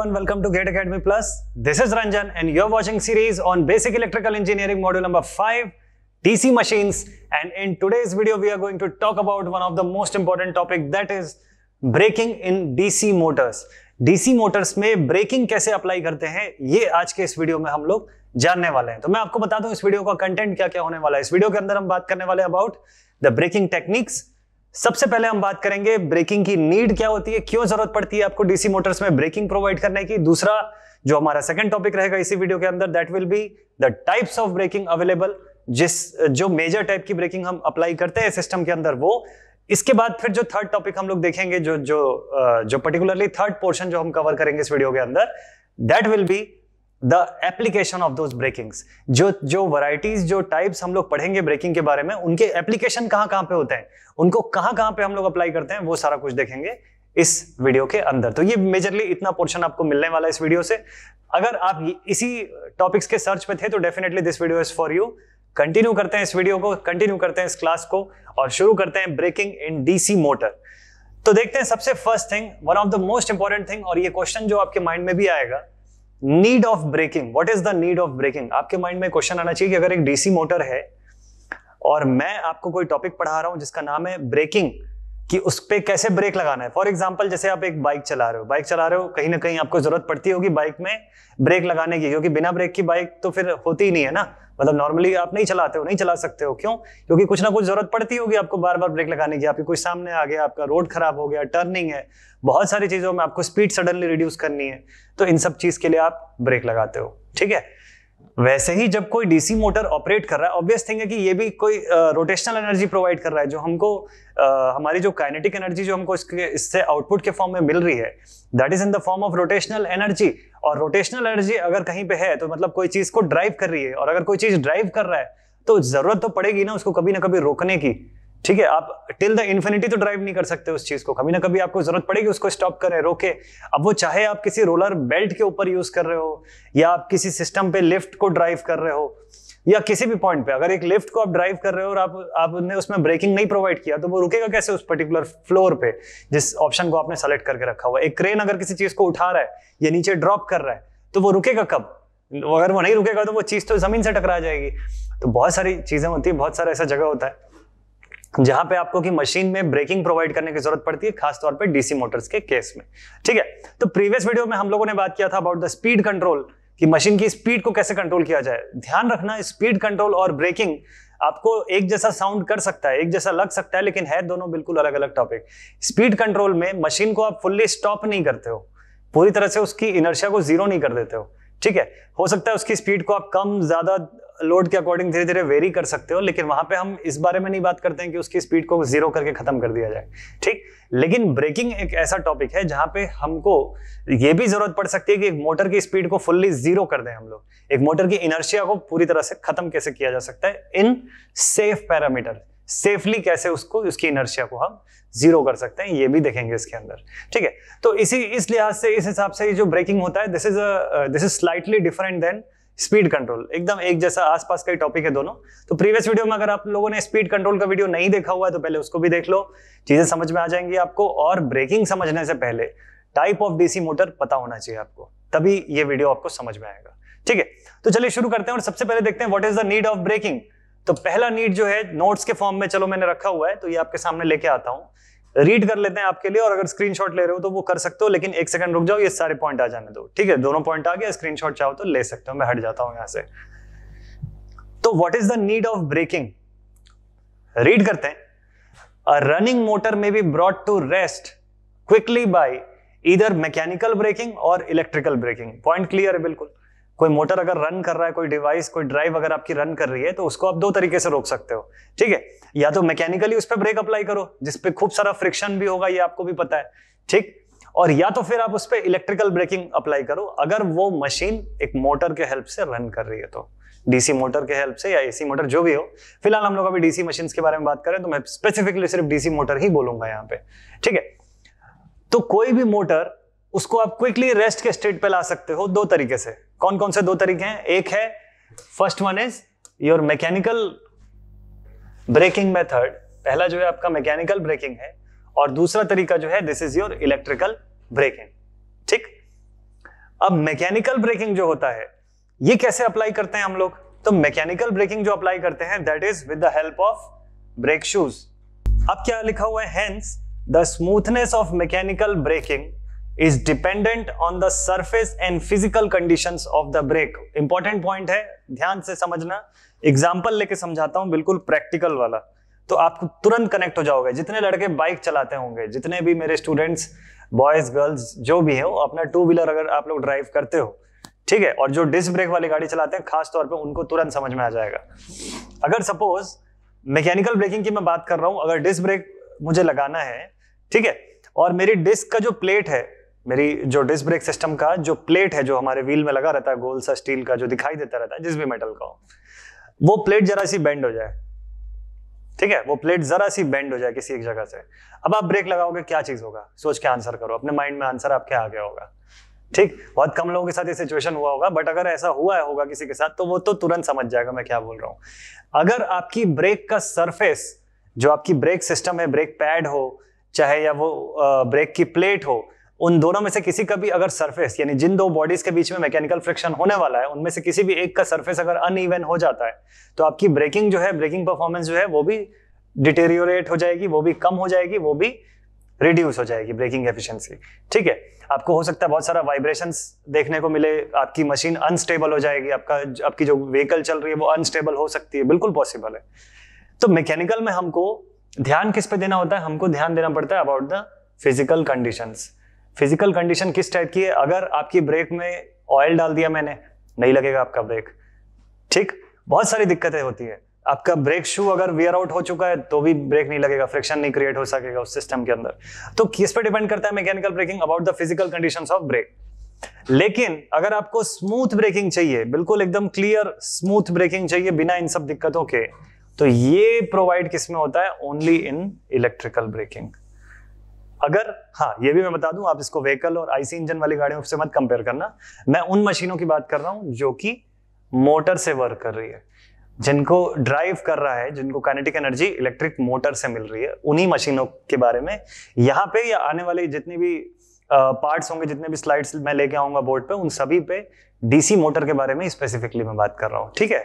everyone, welcome to Gate Academy Plus. This is Ranjan and you're watching series on Basic Electrical Engineering Module number 5, DC Machines. And in today's video, we are going to talk about one of the most important topic that is braking in dc motors dc motors mein braking kaise apply karte hain ye aaj ke is video mein hum log janne wale hain to main aapko bata dun is video ka content kya kya hone wala hai is video ke andar hum baat karne wale about the braking techniques सबसे पहले हम बात करेंगे breaking की need क्या होती है क्यों जरूरत पड़ती है आपको डीसी मोटर्स में ब्रेकिंग प्रोवाइड करने की दूसरा जो हमारा सेकंड टॉपिक रहेगा इसी वीडियो के अंदर that will be the types of braking available जिस जो मेजर टाइप की ब्रेकिंग हम अप्लाई करते हैं सिस्टम के अंदर वो इसके बाद फिर जो थर्ड टॉपिक हम लोग देखेंगे जो जो जो पर्टिकुलरली थर्ड पोर्शन जो हम कवर करेंगे इस वीडियो के अंदर that will be the application of those brakings जो जो वराइटीज जो टाइप्स हम लोग पढ़ेंगे ब्रेकिंग के बारे में उनके एप्लीकेशन कहाँ कहाँ पे होते हैं उनको कहाँ कहाँ पे हम लोग अप्लाई करते हैं वो सारा कुछ देखेंगे इस वीडियो के अंदर तो ये मेजरली इतना पोर्शन आपको मिलने वाला है इस वीडियो से अगर आप इसी टॉपिक्स के सर्च पे थे तो definitely this video is for you continue करते हैं इस वीडियो को कंटिन्यू करते हैं इस क्लास को और शुरू करते हैं ब्रेकिंग इन डीसी मोटर तो देखते हैं सबसे first thing one of the most important thing और ये क्वेश्चन जो आपके माइंड में भी आएगा need of braking what is the need of braking आपके माइंड में क्वेश्चन आना चाहिए कि अगर एक डीसी मोटर है और मैं आपको कोई टॉपिक पढ़ा रहा हूं जिसका नाम है ब्रेकिंग कि उस पर कैसे ब्रेक लगाना है फॉर एग्जाम्पल जैसे आप एक बाइक चला रहे हो बाइक चला रहे हो कहीं ना कहीं आपको जरूरत पड़ती होगी बाइक में ब्रेक लगाने की क्योंकि बिना ब्रेक की बाइक तो फिर होती ही नहीं है ना मतलब नॉर्मली आप नहीं चलाते हो नहीं चला सकते हो क्यों क्योंकि कुछ ना कुछ जरूरत पड़ती होगी आपको बार बार ब्रेक लगाने की आपकी कोई सामने आ गया आपका रोड खराब हो गया टर्निंग है बहुत सारी चीजों में आपको स्पीड सडनली रिड्यूस करनी है तो इन सब चीज के लिए आप ब्रेक लगाते हो ठीक है वैसे ही जब कोई डीसी मोटर ऑपरेट कर रहा है ऑब्वियस थिंग है कि ये भी कोई रोटेशनल एनर्जी प्रोवाइड कर रहा है जो हमको uh, हमारी जो काइनेटिक एनर्जी जो हमको इसके इससे आउटपुट के फॉर्म में मिल रही है that is in the form of rotational energy और रोटेशनल एनर्जी अगर कहीं पे है तो मतलब कोई चीज को ड्राइव कर रही है और अगर कोई चीज ड्राइव कर रहा है तो जरूरत तो पड़ेगी ना उसको कभी ना कभी रोकने की ठीक है आप टिल द इन्फिनिटी तो ड्राइव नहीं कर सकते उस चीज को कभी ना कभी आपको जरूरत पड़ेगी उसको स्टॉप करें रोके अब वो चाहे आप किसी रोलर बेल्ट के ऊपर यूज कर रहे हो या आप किसी सिस्टम पे लिफ्ट को ड्राइव कर रहे हो या किसी भी पॉइंट पे अगर एक लिफ्ट को आप ड्राइव कर रहे हो और आप आपने उसमें ब्रेकिंग नहीं प्रोवाइड किया तो वो रुकेगा कैसे उस पर्टिकुलर फ्लोर पे जिस ऑप्शन को आपने सेलेक्ट करके रखा हुआ एक क्रेन अगर किसी चीज को उठा रहा है या नीचे ड्रॉप कर रहा है तो वो रुकेगा कब अगर वो नहीं रुकेगा तो वो चीज तो जमीन से टकरा जाएगी तो बहुत सारी चीजें होती है बहुत सारा ऐसा जगह होता है जहां पे आपको कि मशीन में ब्रेकिंग प्रोवाइड करने की जरूरत पड़ती है खासतौर पे डीसी मोटर्स के केस में ठीक है तो प्रीवियस वीडियो में हम लोगों ने बात किया था अबाउट द स्पीड कंट्रोल कि मशीन की स्पीड को कैसे कंट्रोल किया जाए ध्यान रखना स्पीड कंट्रोल और ब्रेकिंग आपको एक जैसा साउंड कर सकता है एक जैसा लग सकता है लेकिन है दोनों बिल्कुल अलग अलग टॉपिक स्पीड कंट्रोल में मशीन को आप फुल्ली स्टॉप नहीं करते हो पूरी तरह से उसकी इनर्शिया को जीरो नहीं कर देते हो ठीक है हो सकता है उसकी स्पीड को आप कम ज्यादा लोड के अकॉर्डिंग धीरे धीरे वेरी कर सकते हो लेकिन वहां पे हम इस बारे में नहीं बात करते हैं कि उसकी स्पीड को जीरो करके खत्म कर दिया जाए ठीक लेकिन ब्रेकिंग एक ऐसा टॉपिक है जहां पे हमको ये भी जरूरत पड़ सकती है कि एक मोटर की स्पीड को फुल्ली जीरो कर दें हम लोग एक मोटर की इनर्शिया को पूरी तरह से खत्म कैसे किया जा सकता है इन सेफ पैरामीटर सेफली कैसे उसको उसकी इनर्शिया को हम जीरो कर सकते हैं ये भी देखेंगे इसके अंदर ठीक है तो इसी इस लिहाज से इस हिसाब से ये जो ब्रेकिंग होता है this is this is slightly different than speed control एकदम एक जैसा आसपास का ही टॉपिक है दोनों तो प्रीवियस वीडियो में अगर आप लोगों ने स्पीड कंट्रोल का वीडियो नहीं देखा हुआ है तो पहले उसको भी देख लो चीजें समझ में आ जाएंगी आपको और ब्रेकिंग समझने से पहले टाइप ऑफ डीसी मोटर पता होना चाहिए आपको तभी ये वीडियो आपको समझ में आएगा ठीक है तो चलिए शुरू करते हैं और सबसे पहले देखते हैं what is the need of braking तो पहला नीड जो है नोट्स के फॉर्म में चलो मैंने रखा हुआ है तो ये आपके सामने लेके आता हूं रीड कर लेते हैं आपके लिए और अगर स्क्रीनशॉट ले रहे हो तो वो कर सकते हो लेकिन एक सेकंड रुक जाओ ये सारे पॉइंट आ जाने दो ठीक है दोनों पॉइंट आ गया स्क्रीनशॉट चाहो तो ले सकते हो मैं हट जाता हूं यहां से तो what is the need of braking read करते हैं रनिंग मोटर में be brought to rest quickly by इधर मैकेनिकल ब्रेकिंग और इलेक्ट्रिकल ब्रेकिंग पॉइंट क्लियर है बिल्कुल कोई मोटर अगर रन कर रहा है कोई डिवाइस कोई ड्राइव अगर आपकी रन कर रही है तो उसको आप दो तरीके से रोक सकते हो ठीक है या तो मैकेनिकली उस पर ब्रेक अप्लाई करो जिसपे खूब सारा फ्रिक्शन भी होगा ये आपको भी पता है ठीक और या तो फिर आप उस पर इलेक्ट्रिकल ब्रेकिंग अप्लाई करो अगर वो मशीन एक मोटर के हेल्प से रन कर रही है तो डीसी मोटर के हेल्प से या एसी मोटर जो भी हो फिलहाल हम लोग अभी डीसी मशीन के बारे में बात करें तो मैं स्पेसिफिकली सिर्फ डीसी मोटर ही बोलूंगा यहाँ पे ठीक है तो कोई भी मोटर उसको आप क्विकली रेस्ट के स्टेट पे ला सकते हो दो तरीके से कौन कौन से दो तरीके हैं एक है first one is your mechanical braking method पहला जो है आपका मैकेनिकल ब्रेकिंग है और दूसरा तरीका जो है this is your electrical braking ठीक अब मैकेनिकल ब्रेकिंग जो होता है ये कैसे अप्लाई करते हैं हम लोग तो मैकेनिकल ब्रेकिंग जो अप्लाई करते हैं that is with the help of brake shoes अब क्या लिखा हुआ है hence the smoothness of mechanical braking is dependent on the surface and physical conditions of the brake. Important point है ध्यान से समझना एग्जाम्पल लेके समझाता हूं बिल्कुल प्रैक्टिकल वाला तो आप तुरंत कनेक्ट हो जाओगे जितने लड़के बाइक चलाते होंगे जितने भी मेरे स्टूडेंट्स बॉयज गर्ल्स जो भी है वो अपना टू व्हीलर अगर आप लोग ड्राइव करते हो ठीक है और जो डिस्क ब्रेक वाली गाड़ी चलाते हैं खास तौर पे उनको तुरंत समझ में आ जाएगा अगर सपोज मैकेनिकल ब्रेकिंग की मैं बात कर रहा हूं अगर डिस्क ब्रेक मुझे लगाना है ठीक है और मेरी डिस्क का जो प्लेट है मेरी जो डिस्क ब्रेक सिस्टम का जो प्लेट है जो हमारे व्हील में लगा रहता है गोल सा स्टील का जो दिखाई देता रहता है जिस भी मेटल का हो वो प्लेट जरा सी बेंड हो जाए ठीक है वो प्लेट जरा सी बेंड हो जाए किसी एक जगह से अब आप ब्रेक लगाओगे क्या चीज होगा सोच के आंसर करो अपने माइंड में आंसर आपके आ गया होगा ठीक बहुत कम लोगों के साथ ये सिचुएशन हुआ होगा बट अगर ऐसा हुआ होगा किसी के साथ तो वो तो तुरंत समझ जाएगा मैं क्या बोल रहा हूं अगर आपकी ब्रेक का सरफेस जो आपकी ब्रेक सिस्टम है ब्रेक पैड हो चाहे या वो ब्रेक की प्लेट हो उन दोनों में से किसी का भी अगर सरफेस यानी जिन दो बॉडीज के बीच में मैकेनिकल फ्रिक्शन होने वाला है उनमें से किसी भी एक का सरफेस अगर अनइवन हो जाता है तो आपकी ब्रेकिंग जो है ब्रेकिंग परफॉर्मेंस जो है वो भी डिटेरियोरेट हो जाएगी वो भी कम हो जाएगी वो भी रिड्यूस हो जाएगी ब्रेकिंग एफिशिएंसी ठीक है आपको हो सकता है बहुत सारा वाइब्रेशन देखने को मिले आपकी मशीन अनस्टेबल हो जाएगी आपका आपकी जो व्हीकल चल रही है वो अनस्टेबल हो सकती है बिल्कुल पॉसिबल है तो मैकेनिकल में हमको ध्यान किस पे देना होता है हमको ध्यान देना पड़ता है about the physical conditions physical condition किस टाइप की है अगर आपकी ब्रेक में ऑयल डाल दिया मैंने नहीं लगेगा आपका ब्रेक ठीक बहुत सारी दिक्कतें होती है आपका ब्रेक शू अगर वियर आउट हो चुका है तो भी ब्रेक नहीं लगेगा फ्रिक्शन नहीं क्रिएट हो सकेगा उस सिस्टम के अंदर तो किस पर डिपेंड करता है mechanical braking about the physical condition of brake लेकिन अगर आपको स्मूथ ब्रेकिंग चाहिए बिल्कुल एकदम क्लियर स्मूथ ब्रेकिंग चाहिए बिना इन सब दिक्कतों के तो ये प्रोवाइड किसमें होता है ओनली इन इलेक्ट्रिकल ब्रेकिंग अगर हाँ ये भी मैं बता दूं आप इसको व्हीकल और आईसी इंजन वाली गाड़ियों से मत कंपेयर करना मैं उन मशीनों की बात कर रहा हूं जो कि मोटर से वर्क कर रही है जिनको ड्राइव कर रहा है जिनको काइनेटिक एनर्जी इलेक्ट्रिक मोटर से मिल रही है उन्हीं मशीनों के बारे में यहाँ पे या आने वाले जितने भी पार्ट्स होंगे जितने भी स्लाइड्स मैं लेके आऊंगा बोर्ड पे उन सभी पे डीसी मोटर के बारे में स्पेसिफिकली मैं बात कर रहा हूँ ठीक है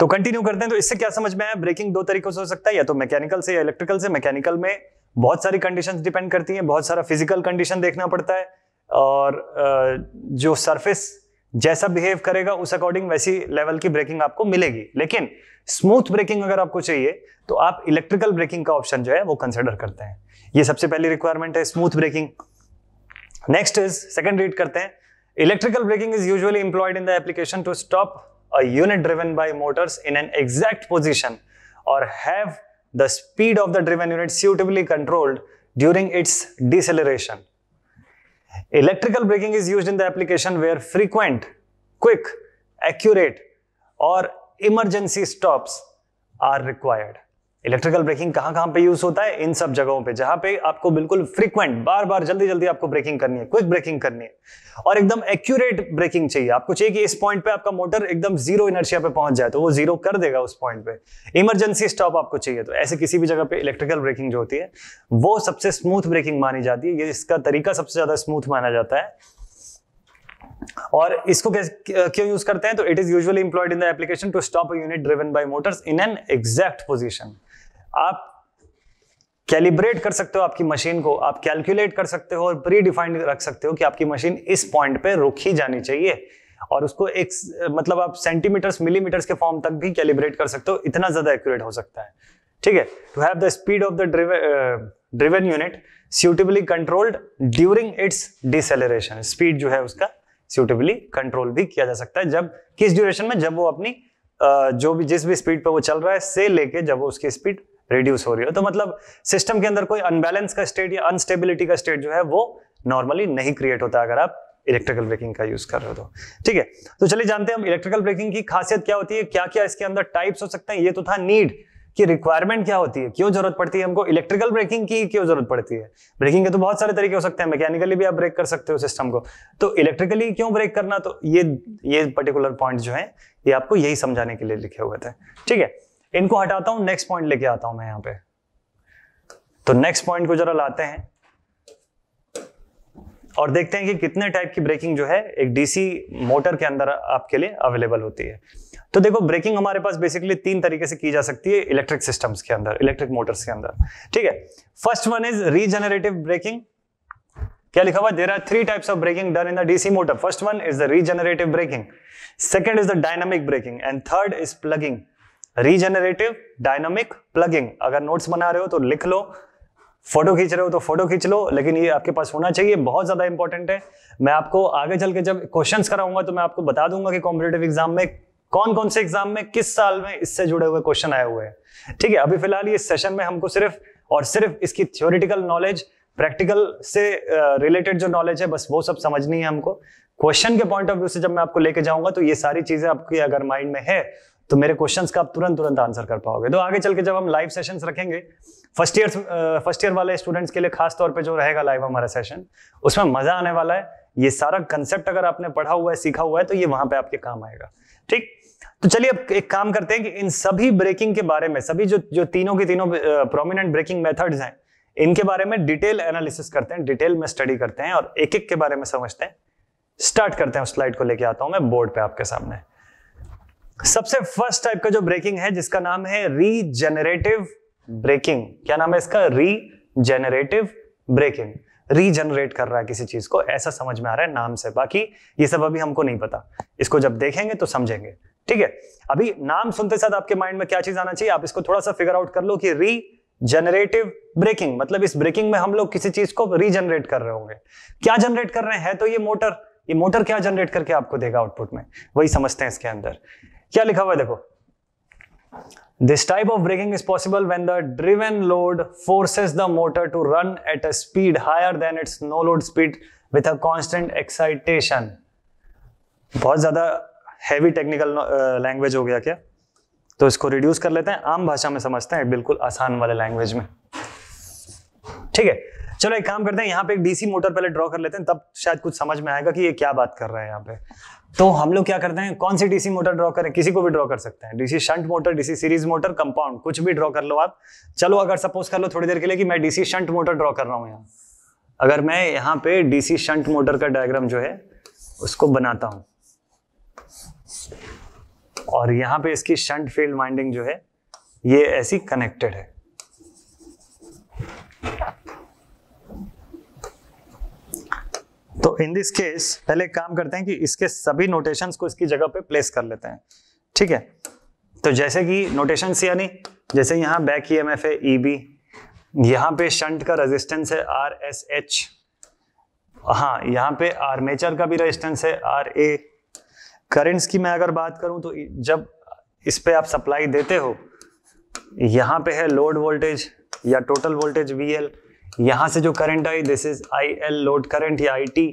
तो कंटिन्यू करते हैं तो इससे क्या समझ में आया ब्रेकिंग दो तरीकों से हो सकता है या तो मैकेनिकल से या इलेक्ट्रिकल से मैकेनिकल में बहुत सारी कंडीशन डिपेंड करती हैं बहुत सारा फिजिकल कंडीशन देखना पड़ता है और जो सरफेस जैसा बिहेव करेगा उस अकॉर्डिंग वैसी लेवल की ब्रेकिंग आपको मिलेगी लेकिन स्मूथ ब्रेकिंग अगर आपको चाहिए तो आप इलेक्ट्रिकल ब्रेकिंग का ऑप्शन जो है वो कंसिडर करते हैं ये सबसे पहली रिक्वायरमेंट है smooth braking next is second read करते हैं electrical braking is usually employed in the application to stop a unit driven by motors in an exact position और have the speed of the driven unit suitably controlled during its deceleration. Electrical braking is used in the application where frequent, quick, accurate or emergency stops are required. Electrical braking कहां कहां पे use होता है इन सब जगहों पे जहां पे आपको बिल्कुल फ्रीक्वेंट बार बार जल्दी जल्दी आपको ब्रेकिंग करनी है क्विक ब्रेकिंग करनी है और एकदम एक्यूरेट ब्रेकिंग चाहिए आपको चाहिए कि इस पॉइंट पे आपका मोटर एकदम जीरो इनर्शिया पे पहुंच जाए तो वो जीरो कर देगा उस पॉइंट पे इमरजेंसी स्टॉप आपको चाहिए तो ऐसे किसी भी जगह पे इलेक्ट्रिकल ब्रेकिंग जो होती है वो सबसे स्मूथ ब्रेकिंग मानी जाती है ये इसका तरीका सबसे ज्यादा स्मूथ माना जाता है और इसको क्यों यूज करते हैं तो it is usually employed in the application to stop a unit driven by motors in an exact position आप कैलिब्रेट कर सकते हो आपकी मशीन को आप कैलकुलेट कर सकते हो और प्री डिफाइंड रख सकते हो कि आपकी मशीन इस पॉइंट पे रुकी जानी चाहिए और उसको एक मतलब आप सेंटीमीटर्स मिलीमीटर्स के फॉर्म तक भी कैलिब्रेट कर सकते हो इतना ज्यादा एक्यूरेट हो सकता है ठीक है to have the speed of the driven unit suitably controlled during its deceleration speed जो है उसका सूटेबली कंट्रोल भी किया जा सकता है जब किस ड्यूरेशन में जब वो अपनी uh, जो भी जिस भी स्पीड पर वो चल रहा है से लेके जब वो उसकी स्पीड रिड्यूस हो रही हो तो मतलब सिस्टम के अंदर कोई अनबैलेंस का स्टेट या अनस्टेबिलिटी का स्टेट जो है वो नॉर्मली नहीं क्रिएट होता अगर आप इलेक्ट्रिकल ब्रेकिंग का यूज कर रहे हो तो ठीक है तो चलिए जानते हैं हम इलेक्ट्रिकल ब्रेकिंग की खासियत क्या होती है क्या क्या इसके अंदर टाइप्स हो सकते हैं ये तो था नीड कि रिक्वायरमेंट क्या होती है क्यों जरूरत पड़ती है हमको इलेक्ट्रिकल ब्रेकिंग की क्यों जरूरत पड़ती है ब्रेकिंग के तो बहुत सारे तरीके हो सकते हैं मैकेनिकली भी आप ब्रेक कर सकते हो सिस्टम को तो इलेक्ट्रिकली क्यों ब्रेक करना तो ये ये पर्टिकुलर पॉइंट जो है ये आपको यही समझाने के लिए लिखे हुए थे ठीक है इनको हटाता हूं नेक्स्ट पॉइंट लेके आता हूं मैं यहां पे तो नेक्स्ट पॉइंट को जरा लाते हैं और देखते हैं कि कितने टाइप की ब्रेकिंग जो है एक डीसी मोटर के अंदर आपके लिए अवेलेबल होती है तो देखो ब्रेकिंग हमारे पास बेसिकली तीन तरीके से की जा सकती है इलेक्ट्रिक सिस्टम्स के अंदर इलेक्ट्रिक मोटर्स के अंदर ठीक है first one is regenerative braking क्या लिखा हुआ there are three types of braking done in the DC motor first one is the regenerative braking second is the dynamic braking and third is plugging regenerative dynamic plugging अगर notes बना रहे हो तो लिख लो photo खींच रहे हो तो फोटो खींच लो लेकिन ये आपके पास होना चाहिए बहुत ज्यादा इंपॉर्टेंट है मैं आपको आगे चल के जब क्वेश्चन कराऊंगा तो मैं आपको बता दूंगा कि कॉम्पिटेटिव एग्जाम में कौन कौन से एग्जाम में किस साल में इससे जुड़े हुए क्वेश्चन आए हुए हैं ठीक है अभी फिलहाल ये सेशन में हमको सिर्फ और सिर्फ इसकी थ्योरिटिकल नॉलेज प्रैक्टिकल से रिलेटेड जो नॉलेज है बस वो सब समझनी है हमको क्वेश्चन के पॉइंट ऑफ व्यू से जब मैं आपको लेके जाऊंगा तो ये सारी चीजें आपकी अगर माइंड में है तो मेरे क्वेश्चन का आप तुरंत तुरंत आंसर कर पाओगे तो आगे चल के जब हम लाइव सेशन रखेंगे फर्स्ट ईयर फर्स्ट ईयर वाले स्टूडेंट्स के लिए खास तौर पे जो रहेगा लाइव हमारा सेशन उसमें मजा आने वाला है ये सारा कंसेप्ट अगर आपने पढ़ा हुआ है सीखा हुआ है तो ये वहां पे आपके काम आएगा ठीक तो चलिए अब एक काम करते हैं कि इन सभी ब्रेकिंग के बारे में सभी जो जो तीनों के तीनों प्रोमिनेंट ब्रेकिंग मेथड्स हैं इनके बारे में डिटेल एनालिसिस करते हैं डिटेल में स्टडी करते हैं और एक एक के बारे में समझते हैं स्टार्ट करते हैं उस स्लाइड को लेके आता हूं मैं बोर्ड पे आपके सामने सबसे फर्स्ट टाइप का जो ब्रेकिंग है जिसका नाम है रीजेनरेटिव ब्रेकिंग क्या नाम है इसका रीजेनरेटिव ब्रेकिंग रीजनरेट कर रहा है किसी चीज को ऐसा समझ में आ रहा है नाम से बाकी ये सब अभी हमको नहीं पता इसको जब देखेंगे तो समझेंगे ठीक है अभी नाम सुनते साथ आपके माइंड में क्या चीज आना चाहिए आप इसको थोड़ा सा फिगर आउट कर लो कि री जनरेटिव ब्रेकिंग मतलब इस ब्रेकिंग में हम लोग किसी चीज को रीजनरेट कर रहे होंगे क्या जनरेट कर रहे हैं तो ये मोटर ये मोटर क्या जनरेट करके आपको देगा आउटपुट में वही समझते हैं इसके अंदर क्या लिखा हुआ है देखो this type of braking is possible when the driven load forces the motor to run at a speed higher than its no load speed with a constant excitation बहुत ज्यादा हैवी टेक्निकल लैंग्वेज हो गया क्या तो इसको reduce कर लेते हैं आम भाषा में समझते हैं बिल्कुल आसान वाले लैंग्वेज में ठीक है चलो एक काम करते हैं यहाँ पे एक डीसी मोटर पहले ड्रॉ कर लेते हैं तब शायद कुछ समझ में आएगा कि ये क्या बात कर रहे हैं यहाँ पे तो हम लोग क्या करते हैं कौन सी डीसी मोटर ड्रॉ करें किसी को भी ड्रॉ कर सकते हैं DC shunt motor DC series motor compound कुछ भी ड्रॉ कर लो आप चलो अगर सपोज कर लो थोड़ी देर के लिए कि मैं डीसी शंट मोटर ड्रॉ कर रहा हूँ यहाँ अगर मैं यहाँ पे डीसी शंट मोटर का डायग्राम जो है उसको बनाता हूँ और यहाँ पे इसकी शंट फील्ड वाइंडिंग जो है ये ऐसी कनेक्टेड है तो इन दिस केस पहले काम करते हैं कि इसके सभी नोटेशंस को इसकी जगह पे प्लेस कर लेते हैं ठीक है तो जैसे कि नोटेशंस यानी जैसे यहाँ बैक ई एम एफ है ई e बी यहाँ पे शंट का रेजिस्टेंस है आर एस एच हाँ यहाँ पे आर्मेचर का भी रेजिस्टेंस है आर ए करेंट्स की मैं अगर बात करूँ तो जब इस पे आप सप्लाई देते हो यहाँ पे है लोड वोल्टेज या टोटल वोल्टेज वी एल यहां से जो current I this is I L load current या आई टी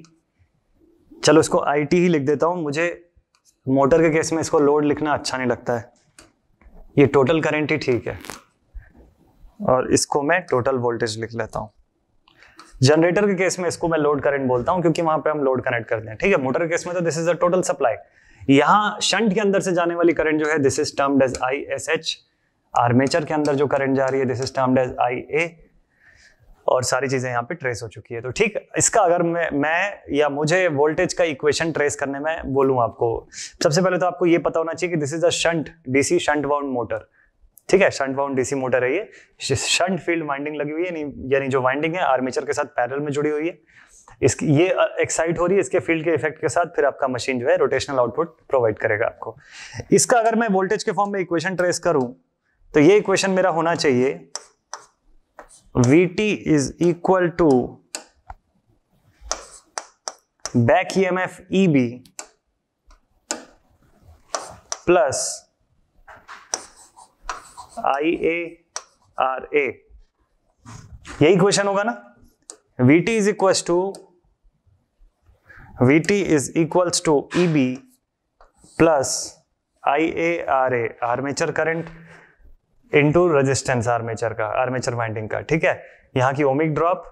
चलो इसको आई टी ही लिख देता हूं मुझे मोटर के केस में इसको लोड लिखना अच्छा नहीं लगता है ये टोटल करंट ही ठीक है और इसको मैं टोटल वोल्टेज लिख लेता हूं जनरेटर के केस में इसको मैं लोड करंट बोलता हूँ क्योंकि वहां पे हम लोड कनेक्ट करते हैं ठीक है मोटर के केस में तो this is the total supply यहाँ शंट के अंदर से जाने वाली करंट जो है this is termed as I S H armature के अंदर जो करंट जा रही है this is termed as I A और सारी चीज़ें यहाँ पे ट्रेस हो चुकी है तो ठीक इसका अगर मैं मैं या मुझे वोल्टेज का इक्वेशन ट्रेस करने में बोलूँ आपको सबसे पहले तो आपको ये पता होना चाहिए कि this is a shunt DC shunt wound motor ठीक है शंट वाउंड डीसी मोटर है ये शंट फील्ड वाइंडिंग लगी हुई है यानी जो वाइंडिंग है आर्मेचर के साथ पैरल में जुड़ी हुई है इसकी ये एक्साइट हो रही है इसके फील्ड के इफेक्ट के साथ फिर आपका मशीन जो है रोटेशनल आउटपुट प्रोवाइड करेगा आपको इसका अगर मैं वोल्टेज के फॉर्म में इक्वेशन ट्रेस करूं तो ये इक्वेशन मेरा होना चाहिए vt is equal to back emf eb plus ia ra यही क्वेश्चन होगा ना vt is equals to vt is equal to eb plus I A R A armature current into resistance armature का armature winding का ठीक है यहाँ की ohmic drop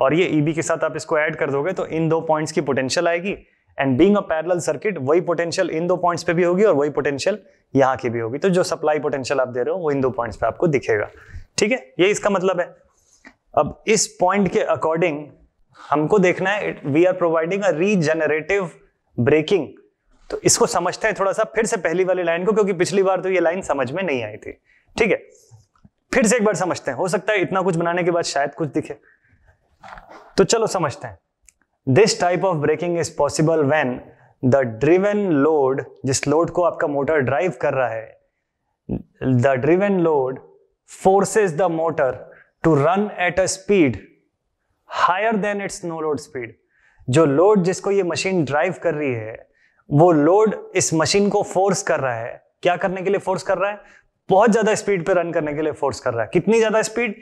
और ये ईबी e के साथ आप इसको ऐड कर दोगे तो इन दो पॉइंट्स की पोटेंशियल आएगी and being a parallel circuit वही पोटेंशियल इन दो पॉइंट्स पे भी होगी और वही पोटेंशियल यहाँ की भी होगी तो जो सप्लाई पोटेंशियल आप दे रहे हो वो इन दो पॉइंट्स पे आपको दिखेगा ठीक है ये इसका मतलब है अब इस पॉइंट के अकॉर्डिंग हमको देखना है we are providing a regenerative braking तो इसको समझते हैं थोड़ा सा फिर से पहली वाली लाइन को क्योंकि पिछली बार तो ये लाइन समझ में नहीं आई थी ठीक है फिर से एक बार समझते हैं हो सकता है इतना कुछ बनाने के बाद शायद कुछ दिखे तो चलो समझते हैं this type of braking is possible when the driven load जिस लोड को आपका मोटर ड्राइव कर रहा है the driven load forces the motor to run at a speed higher than its no load speed जो लोड जिसको ये machine drive कर रही है वो लोड इस मशीन को फोर्स कर रहा है क्या करने के लिए फोर्स कर रहा है बहुत ज्यादा स्पीड पे रन करने के लिए फोर्स कर रहा है कितनी ज्यादा स्पीड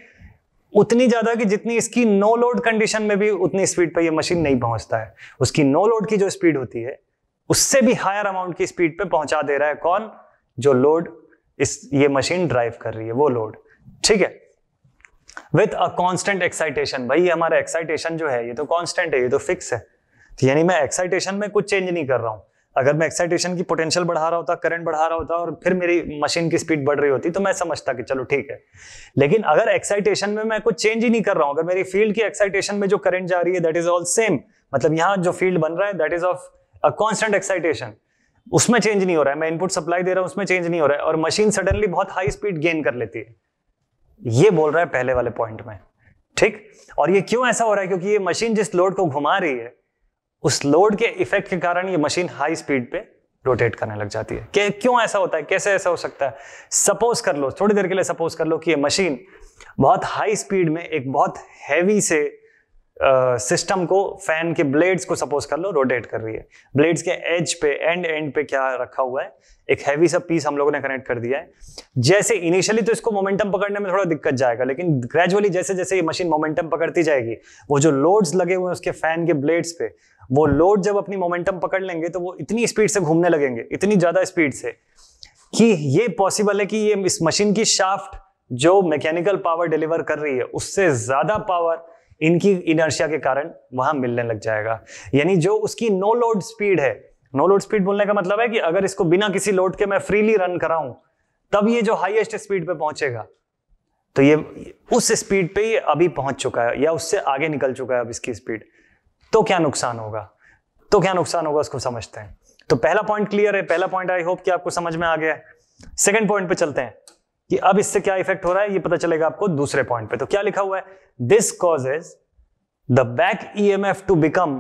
उतनी ज्यादा कि जितनी इसकी नो लोड कंडीशन में भी उतनी स्पीड पर यह मशीन नहीं पहुंचता है उसकी नो लोड की जो स्पीड होती है उससे भी हायर अमाउंट की स्पीड पे पहुंचा दे रहा है कौन जो लोड इस ये मशीन ड्राइव कर रही है वो लोड ठीक है विथ अ कांस्टेंट एक्साइटेशन भाई हमारा एक्साइटेशन जो है ये तो कांस्टेंट है ये तो फिक्स है तो यानी मैं एक्साइटेशन में कुछ चेंज नहीं कर रहा हूं अगर मैं एक्साइटेशन की पोटेंशियल बढ़ा रहा होता करंट बढ़ा रहा होता और फिर मेरी मशीन की स्पीड बढ़ रही होती तो मैं समझता कि चलो ठीक है लेकिन अगर एक्साइटेशन में मैं कुछ चेंज ही नहीं कर रहा हूं अगर मेरी फील्ड की एक्साइटेशन में जो करंट जा रही है दैट इज ऑल सेम मतलब यहाँ जो फील्ड बन रहा है that is of a constant excitation उसमें चेंज नहीं हो रहा है मैं इनपुट सप्लाई दे रहा हूँ उसमें चेंज नहीं हो रहा है और मशीन सडनली बहुत हाई स्पीड गेन कर लेती है ये बोल रहा है पहले वाले पॉइंट में ठीक और ये क्यों ऐसा हो रहा है क्योंकि ये मशीन जिस लोड को घुमा रही है उस लोड के इफेक्ट के कारण ये मशीन हाई स्पीड पे रोटेट करने लग जाती है क्यों ऐसा होता है कैसे ऐसा हो सकता है सपोज कर लो थोड़ी देर के लिए सपोज कर लो कि ये मशीन बहुत हाई स्पीड में एक बहुत हैवी से सिस्टम को फैन के ब्लेड्स को सपोज कर लो रोटेट कर रही है ब्लेड्स के एज पे एंड एंड पे क्या रखा हुआ है एक हैवी सा पीस हम लोगों ने कनेक्ट कर दिया है जैसे इनिशियली तो इसको मोमेंटम पकड़ने में थोड़ा दिक्कत जाएगा लेकिन ग्रेजुअली जैसे जैसे ये मशीन मोमेंटम पकड़ती जाएगी वो जो लोड्स लगे हुए हैं उसके फैन के ब्लेड्स पे वो लोड जब अपनी मोमेंटम पकड़ लेंगे तो वो इतनी स्पीड से घूमने लगेंगे इतनी ज्यादा स्पीड से कि ये पॉसिबल है कि ये इस मशीन की शाफ्ट जो मैकेनिकल पावर डिलीवर कर रही है उससे ज्यादा पावर इनकी इनर्शिया के कारण वहां मिलने लग जाएगा यानी जो उसकी नो लोड स्पीड है नो लोड स्पीड बोलने का मतलब है कि अगर इसको बिना किसी लोड के मैं फ्रीली रन कराऊं तब ये जो हाईएस्ट स्पीड पे पहुंचेगा तो ये उस स्पीड पे ये अभी पहुंच चुका है या उससे आगे निकल चुका है अब इसकी स्पीड तो क्या नुकसान होगा तो क्या नुकसान होगा उसको समझते हैं तो पहला पॉइंट क्लियर है पहला पॉइंट आई होप कि आपको समझ में आ गया है सेकेंड पॉइंट पे चलते हैं कि अब इससे क्या इफेक्ट हो रहा है ये पता चलेगा आपको दूसरे पॉइंट पे तो क्या लिखा हुआ है this causes the back EMF to become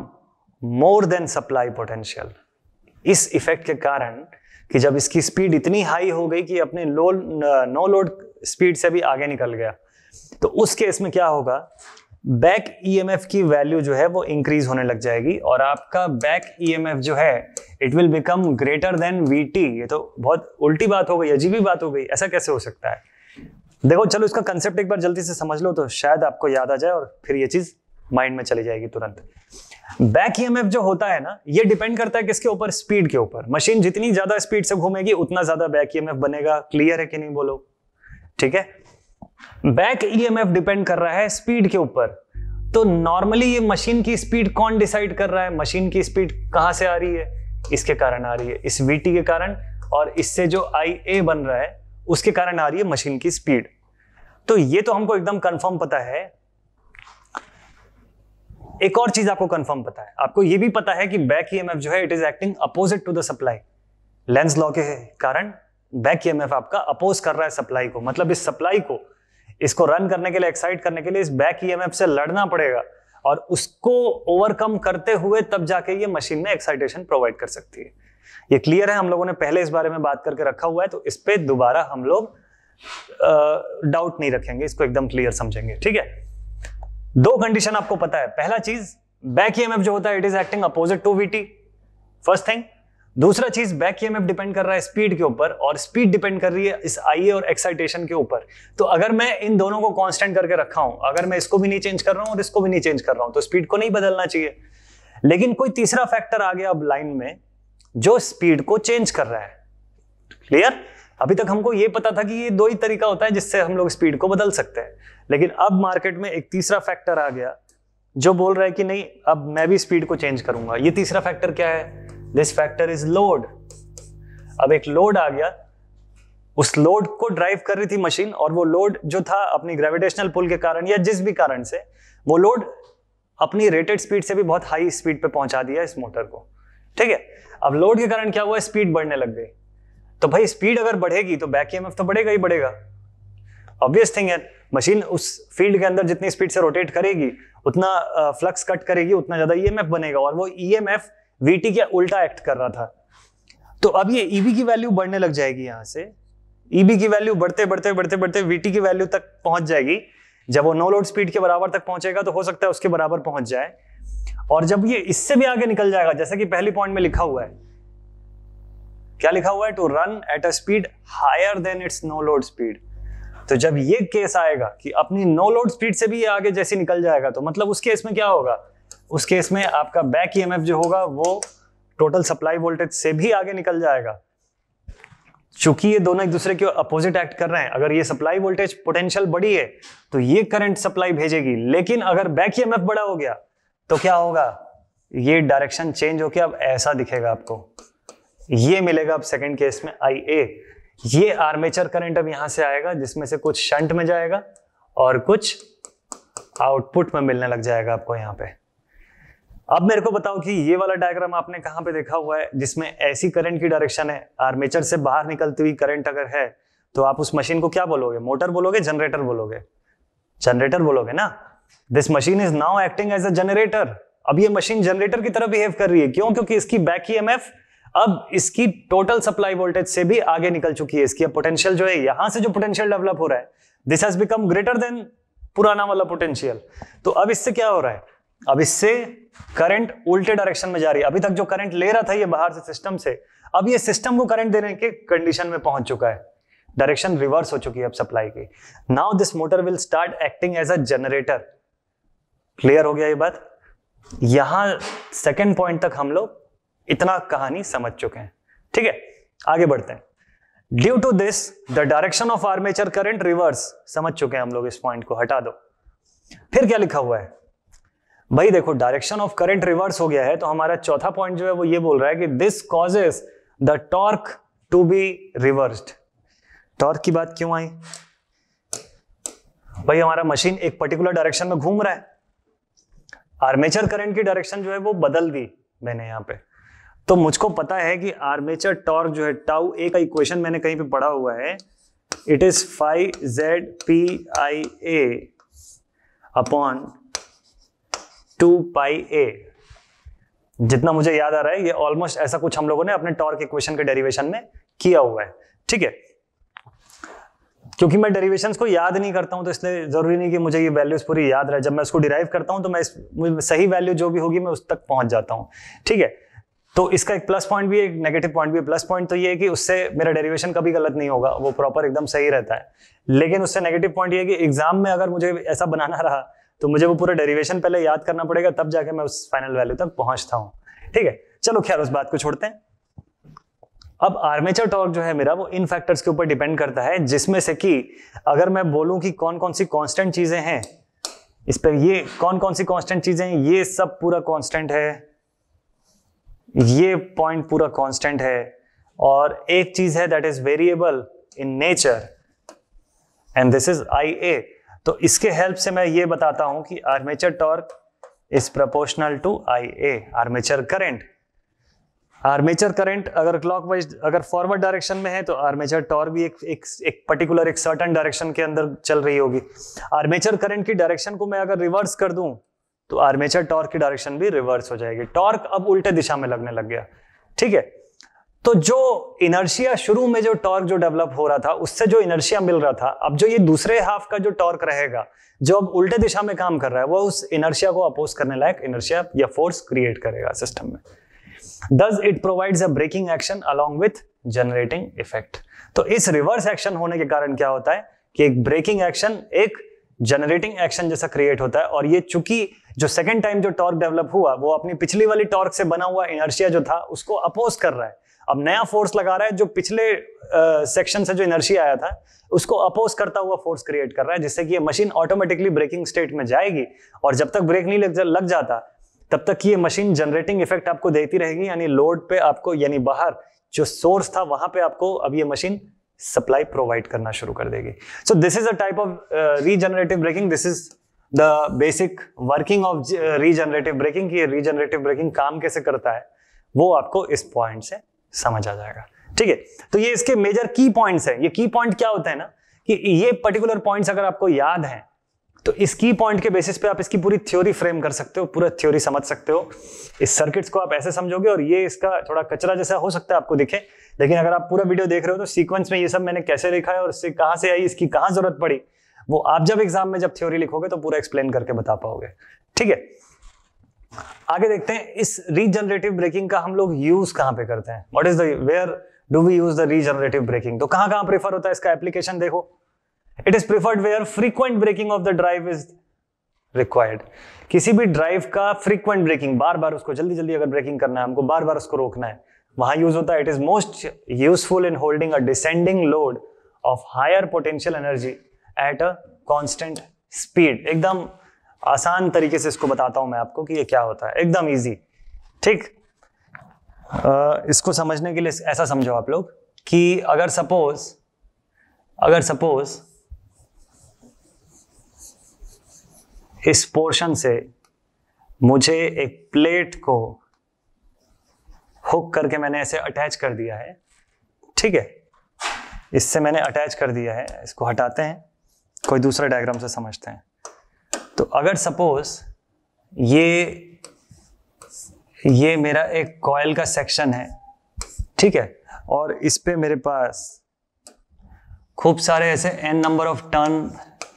more than supply potential इस इफेक्ट के कारण कि जब इसकी स्पीड इतनी हाई हो गई कि अपने लो नो लोड स्पीड से भी आगे निकल गया तो उस केस में क्या होगा बैक ईएमएफ e की वैल्यू जो है वो इंक्रीज होने लग जाएगी और आपका बैक ईएमएफ e जो है it will become greater than VT ये तो बहुत उल्टी बात हो गई अजीबी बात हो गई ऐसा कैसे हो सकता है देखो चलो इसका कंसेप्ट एक बार जल्दी से समझ लो तो शायद आपको याद आ जाए और फिर ये चीज माइंड में चली जाएगी तुरंत बैक ईएमएफ e जो होता है ना ये डिपेंड करता है किसके ऊपर स्पीड के ऊपर मशीन जितनी ज्यादा स्पीड से घूमेगी उतना ज्यादा बैक ईएमएफ बनेगा क्लियर है कि नहीं बोलो ठीक है बैक ईएमएफ e डिपेंड कर रहा है स्पीड के ऊपर तो नॉर्मली ये मशीन की स्पीड कौन डिसाइड कर रहा है मशीन की स्पीड कहां से आ रही है इसके कारण आ रही है इस वीटी के कारण और इससे जो आई ए बन रहा है उसके कारण आ रही है मशीन की स्पीड तो ये तो हमको एकदम कंफर्म पता है एक और चीज आपको कंफर्म पता है आपको ये भी पता है कि बैक ईएमएफ e जो है it is acting opposite to the supply Lenz law के कारण बैक ईएमएफ e आपका अपोज कर रहा है सप्लाई को मतलब इस सप्लाई को इसको रन करने के लिए एक्साइट करने के लिए इस बैक ईएमएफ से लड़ना पड़ेगा और उसको ओवरकम करते हुए तब जाके ये मशीन में एक्साइटेशन प्रोवाइड कर सकती है ये क्लियर है हम लोगों ने पहले इस बारे में बात करके रखा हुआ है तो इस पर दोबारा हम लोग डाउट नहीं रखेंगे इसको एकदम क्लियर समझेंगे ठीक है दो कंडीशन आपको पता है पहला चीज बैक ईएमएफ जो होता है it is acting opposite to VT first thing दूसरा चीज बैक ईएमएफ डिपेंड कर रहा है स्पीड के ऊपर और स्पीड डिपेंड कर रही है इस आईए और एक्साइटेशन के ऊपर तो अगर मैं इन दोनों को कांस्टेंट करके रखा हूं अगर मैं इसको भी नहीं चेंज कर रहा हूं और इसको भी नहीं चेंज कर रहा हूं तो स्पीड को नहीं बदलना चाहिए लेकिन कोई तीसरा फैक्टर आ गया अब लाइन में जो स्पीड को चेंज कर रहा है क्लियर अभी तक हमको ये पता था कि ये दो ही तरीका होता है जिससे हम लोग स्पीड को बदल सकते हैं लेकिन अब मार्केट में एक तीसरा फैक्टर आ गया जो बोल रहा है कि नहीं अब मैं भी स्पीड को चेंज करूंगा ये तीसरा फैक्टर क्या है दिस फैक्टर इज लोड अब एक लोड आ गया उस लोड को ड्राइव कर रही थी मशीन और वो लोड जो था अपनी ग्रेविटेशनल पुल के कारण या जिस भी कारण से वो लोड अपनी रेटेड स्पीड से भी बहुत हाई स्पीड पे पहुंचा दिया इस मोटर को ठीक है अब लोड के कारण क्या हुआ स्पीड बढ़ने लग गई तो भाई स्पीड अगर बढ़ेगी तो बैक ईएमएफ तो बढ़ेगा ही बढ़ेगा ऑब्वियस थिंग है मशीन उस फील्ड के अंदर जितनी स्पीड से रोटेट करेगी उतना फ्लक्स कट करेगी उतना ज्यादा ईएमएफ बनेगा और वो ईएमएफ वीटी क्या उल्टा एक्ट कर रहा था तो अब ये ईबी e की वैल्यू बढ़ने लग जाएगी यहां से ईबी e की वैल्यू बढ़ते बढ़ते बढ़ते बढ़ते वीटी की वैल्यू तक पहुंच जाएगी जब वो नो लोड स्पीड के बराबर तक पहुंचेगा तो हो सकता है उसके बराबर पहुंच जाए और जब ये इससे भी आगे निकल जाएगा जैसा कि पहली पॉइंट में लिखा हुआ है क्या लिखा हुआ है to run at a speed higher than its no load speed तो जब ये केस आएगा कि अपनी नो लोड स्पीड से भी ये आगे जैसे निकल जाएगा तो मतलब उस केस में क्या होगा उस केस में आपका बैक ईएमएफ जो होगा वो टोटल सप्लाई वोल्टेज से भी आगे निकल जाएगा चूंकि ये दोनों एक दूसरे के अपोजिट एक्ट कर रहे हैं अगर ये सप्लाई वोल्टेज पोटेंशियल बड़ी है तो ये करंट सप्लाई भेजेगी लेकिन अगर बैक ईएमएफ बड़ा हो गया तो क्या होगा ये डायरेक्शन चेंज होकर अब ऐसा दिखेगा आपको ये मिलेगा अब सेकेंड केस में आई ए ये आर्मेचर करंट अब यहां से आएगा जिसमें से कुछ शंट में जाएगा और कुछ आउटपुट में मिलने लग जाएगा आपको यहां पे अब मेरे को बताओ कि ये वाला डायग्राम आपने कहाँ पे देखा हुआ है जिसमें ऐसी करंट की डायरेक्शन है आर्मेचर से बाहर निकलती हुई करंट अगर है तो आप उस मशीन को क्या बोलोगे मोटर बोलोगे जनरेटर बोलोगे जनरेटर बोलोगे ना this machine is now acting as a generator अब ये मशीन जनरेटर की तरह बिहेव कर रही है क्यों क्योंकि इसकी बैक ई अब इसकी टोटल सप्लाई वोल्टेज से भी आगे निकल चुकी है इसकी पोटेंशियल जो है यहां से जो पोटेंशियल डेवलप हो रहा है this has become greater than पुराना वाला पोटेंशियल तो अब इससे क्या हो रहा है अब इससे करंट उल्टे डायरेक्शन में जा रही है अभी तक जो करंट ले रहा था ये बाहर से सिस्टम से अब ये सिस्टम को करंट देने के कंडीशन में पहुंच चुका है डायरेक्शन रिवर्स हो चुकी है अब सप्लाई की now this motor will start acting as a generator clear हो गया ये बात यहां सेकेंड पॉइंट तक हम लोग इतना कहानी समझ चुके हैं ठीक है आगे बढ़ते हैं due to this the direction of armature current reverse समझ चुके हैं हम लोग इस पॉइंट को हटा दो फिर क्या लिखा हुआ है भाई देखो डायरेक्शन ऑफ करंट रिवर्स हो गया है तो हमारा चौथा पॉइंट जो है वो ये बोल रहा है कि this causes the torque to be reversed torque की बात क्यों आई भाई हमारा मशीन एक पर्टिकुलर डायरेक्शन में घूम रहा है आर्मेचर करंट की डायरेक्शन जो है वो बदल दी मैंने यहां पे तो मुझको पता है कि आर्मेचर टॉर्क जो है टाउ ए का इक्वेशन मैंने कहीं पे पढ़ा हुआ है it is five Z P I A upon two pi A जितना मुझे याद आ रहा है ये ऑलमोस्ट ऐसा कुछ हम लोगों ने अपने टॉर्क इक्वेशन के डेरिवेशन में किया हुआ है ठीक है क्योंकि मैं डेरिवेशन को याद नहीं करता हूं तो इसलिए जरूरी नहीं कि मुझे ये वैल्यूज पूरी याद रहे जब मैं उसको डिराइव करता हूं तो मैं इस सही वैल्यू जो भी होगी मैं उस तक पहुंच जाता हूं ठीक है तो इसका एक प्लस पॉइंट भी है एक नेगेटिव पॉइंट भी है प्लस पॉइंट तो ये है कि उससे मेरा डेरिवेशन कभी गलत नहीं होगा वो प्रॉपर एकदम सही रहता है लेकिन उससे नेगेटिव पॉइंट ये है कि एग्जाम में अगर मुझे ऐसा बनाना रहा तो मुझे वो पूरा डेरिवेशन पहले याद करना पड़ेगा तब जाके मैं उस फाइनल वैल्यू तक पहुंचता हूं ठीक है चलो खैर उस बात को छोड़ते हैं अब आर्मेचर टॉर्क जो है मेरा वो इन फैक्टर्स के ऊपर डिपेंड करता है जिसमें से कि अगर मैं बोलूं कि कौन कौन सी कांस्टेंट चीजें हैं इस पर ये कौन कौन सी कांस्टेंट चीजें हैं ये सब पूरा कांस्टेंट है ये पॉइंट पूरा कांस्टेंट है और एक चीज है that is variable in nature and this is I A तो इसके हेल्प से मैं ये बताता हूं कि armature torque is proportional to I A armature current armature current अगर क्लॉकवाइज अगर फॉरवर्ड डायरेक्शन में है तो आर्मेचर टॉर्क भी एक एक एक पर्टिकुलर एक सर्टन डायरेक्शन के अंदर चल रही होगी आर्मेचर करंट की डायरेक्शन को मैं अगर रिवर्स कर दूं तो आर्मेचर टॉर्क की डायरेक्शन भी रिवर्स हो जाएगी टॉर्क अब उल्टे दिशा में लगने लग गया ठीक है तो जो इनर्शिया शुरू में जो टॉर्क जो डेवलप हो रहा था उससे जो इनर्शिया मिल रहा था अब जो ये दूसरे हाफ का जो टॉर्क रहेगा जो अब उल्टे दिशा में काम कर रहा है वो उस इनर्शिया को अपोज करने लायक इनर्शिया या फोर्स क्रिएट करेगा सिस्टम में thus it provides a braking action along with generating effect तो इस रिवर्स एक्शन होने के कारण क्या होता है कि एक ब्रेकिंग एक्शन एक जनरेटिंग एक्शन जैसा क्रिएट होता है और ये चूंकि जो सेकेंड टाइम जो टॉर्क डेवलप हुआ वो अपनी पिछली वाली टॉर्क से बना हुआ इनर्शिया जो था उसको अपोज कर रहा है अब नया फोर्स लगा रहा है जो पिछले सेक्शन से जो एनर्जी आया था उसको अपोज करता हुआ फोर्स क्रिएट कर रहा है जिससे कि ये मशीन ऑटोमेटिकली ब्रेकिंग स्टेट में जाएगी और जब तक ब्रेक नहीं लग, लग जाता तब तक ये मशीन जनरेटिंग इफेक्ट आपको देती रहेगी यानी लोड पे आपको यानी बाहर जो सोर्स था वहां पे आपको अब ये मशीन सप्लाई प्रोवाइड करना शुरू कर देगी so this is a type of regenerative braking this is the basic working of regenerative braking regenerative braking काम कैसे करता है वो आपको इस पॉइंट से समझ आ जाएगा ठीक है तो ये इसके मेजर की पॉइंट्स हैं ये की पॉइंट क्या होता है ना कि ये पर्टिकुलर पॉइंट्स अगर आपको याद हैं तो इस की पॉइंट के बेसिस पे आप इसकी पूरी थ्योरी फ्रेम कर सकते हो पूरा थ्योरी समझ सकते हो इस सर्किट्स को आप ऐसे समझोगे और ये इसका थोड़ा कचरा जैसा हो सकता है आपको दिखे लेकिन अगर आप पूरा वीडियो देख रहे हो तो सीक्वेंस में ये सब मैंने कैसे लिखा है और इससे कहाँ से आई इसकी कहाँ जरूरत पड़ी वो आप जब एग्जाम में जब थ्योरी लिखोगे तो पूरा एक्सप्लेन करके बता पाओगे ठीक है आगे देखते हैं इस रीजनरेटिव ब्रेकिंग का हम लोग यूज कहां पे करते हैं what is the where do we use the regenerative braking तो कहां कहां प्रेफर होता है इसका एप्लीकेशन देखो it is preferred where frequent braking of the drive is required किसी भी ड्राइव का फ्रीक्वेंट ब्रेकिंग बार बार उसको जल्दी जल्दी अगर ब्रेकिंग करना है हमको बार बार उसको रोकना है वहां यूज होता है it is most useful in holding a descending load of higher potential energy at a constant speed एकदम आसान तरीके से इसको बताता हूं मैं आपको कि ये क्या होता है एकदम ईजी ठीक इसको समझने के लिए ऐसा समझो आप लोग कि अगर सपोज अगर सपोज इस पोर्शन से मुझे एक प्लेट को हुक करके मैंने ऐसे अटैच कर दिया है ठीक है इससे मैंने अटैच कर दिया है इसको हटाते हैं कोई दूसरे डायग्राम से समझते हैं तो अगर सपोज ये ये मेरा एक कॉयल का सेक्शन है ठीक है और इस पे मेरे पास खूब सारे ऐसे एन नंबर ऑफ टर्न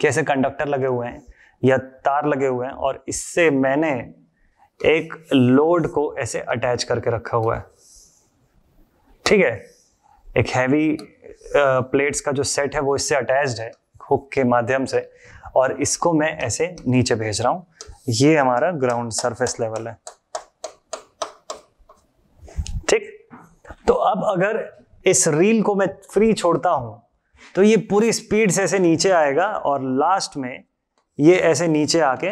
कैसे कंडक्टर लगे हुए हैं या तार लगे हुए हैं और इससे मैंने एक लोड को ऐसे अटैच करके रखा हुआ है ठीक है एक हैवी प्लेट्स का जो सेट है वो इससे अटैच्ड है हुक के माध्यम से और इसको मैं ऐसे नीचे भेज रहा हूं ये हमारा ग्राउंड सरफेस लेवल है ठीक तो अब अगर इस रील को मैं फ्री छोड़ता हूं तो ये पूरी स्पीड से ऐसे नीचे आएगा और लास्ट में ये ऐसे नीचे आके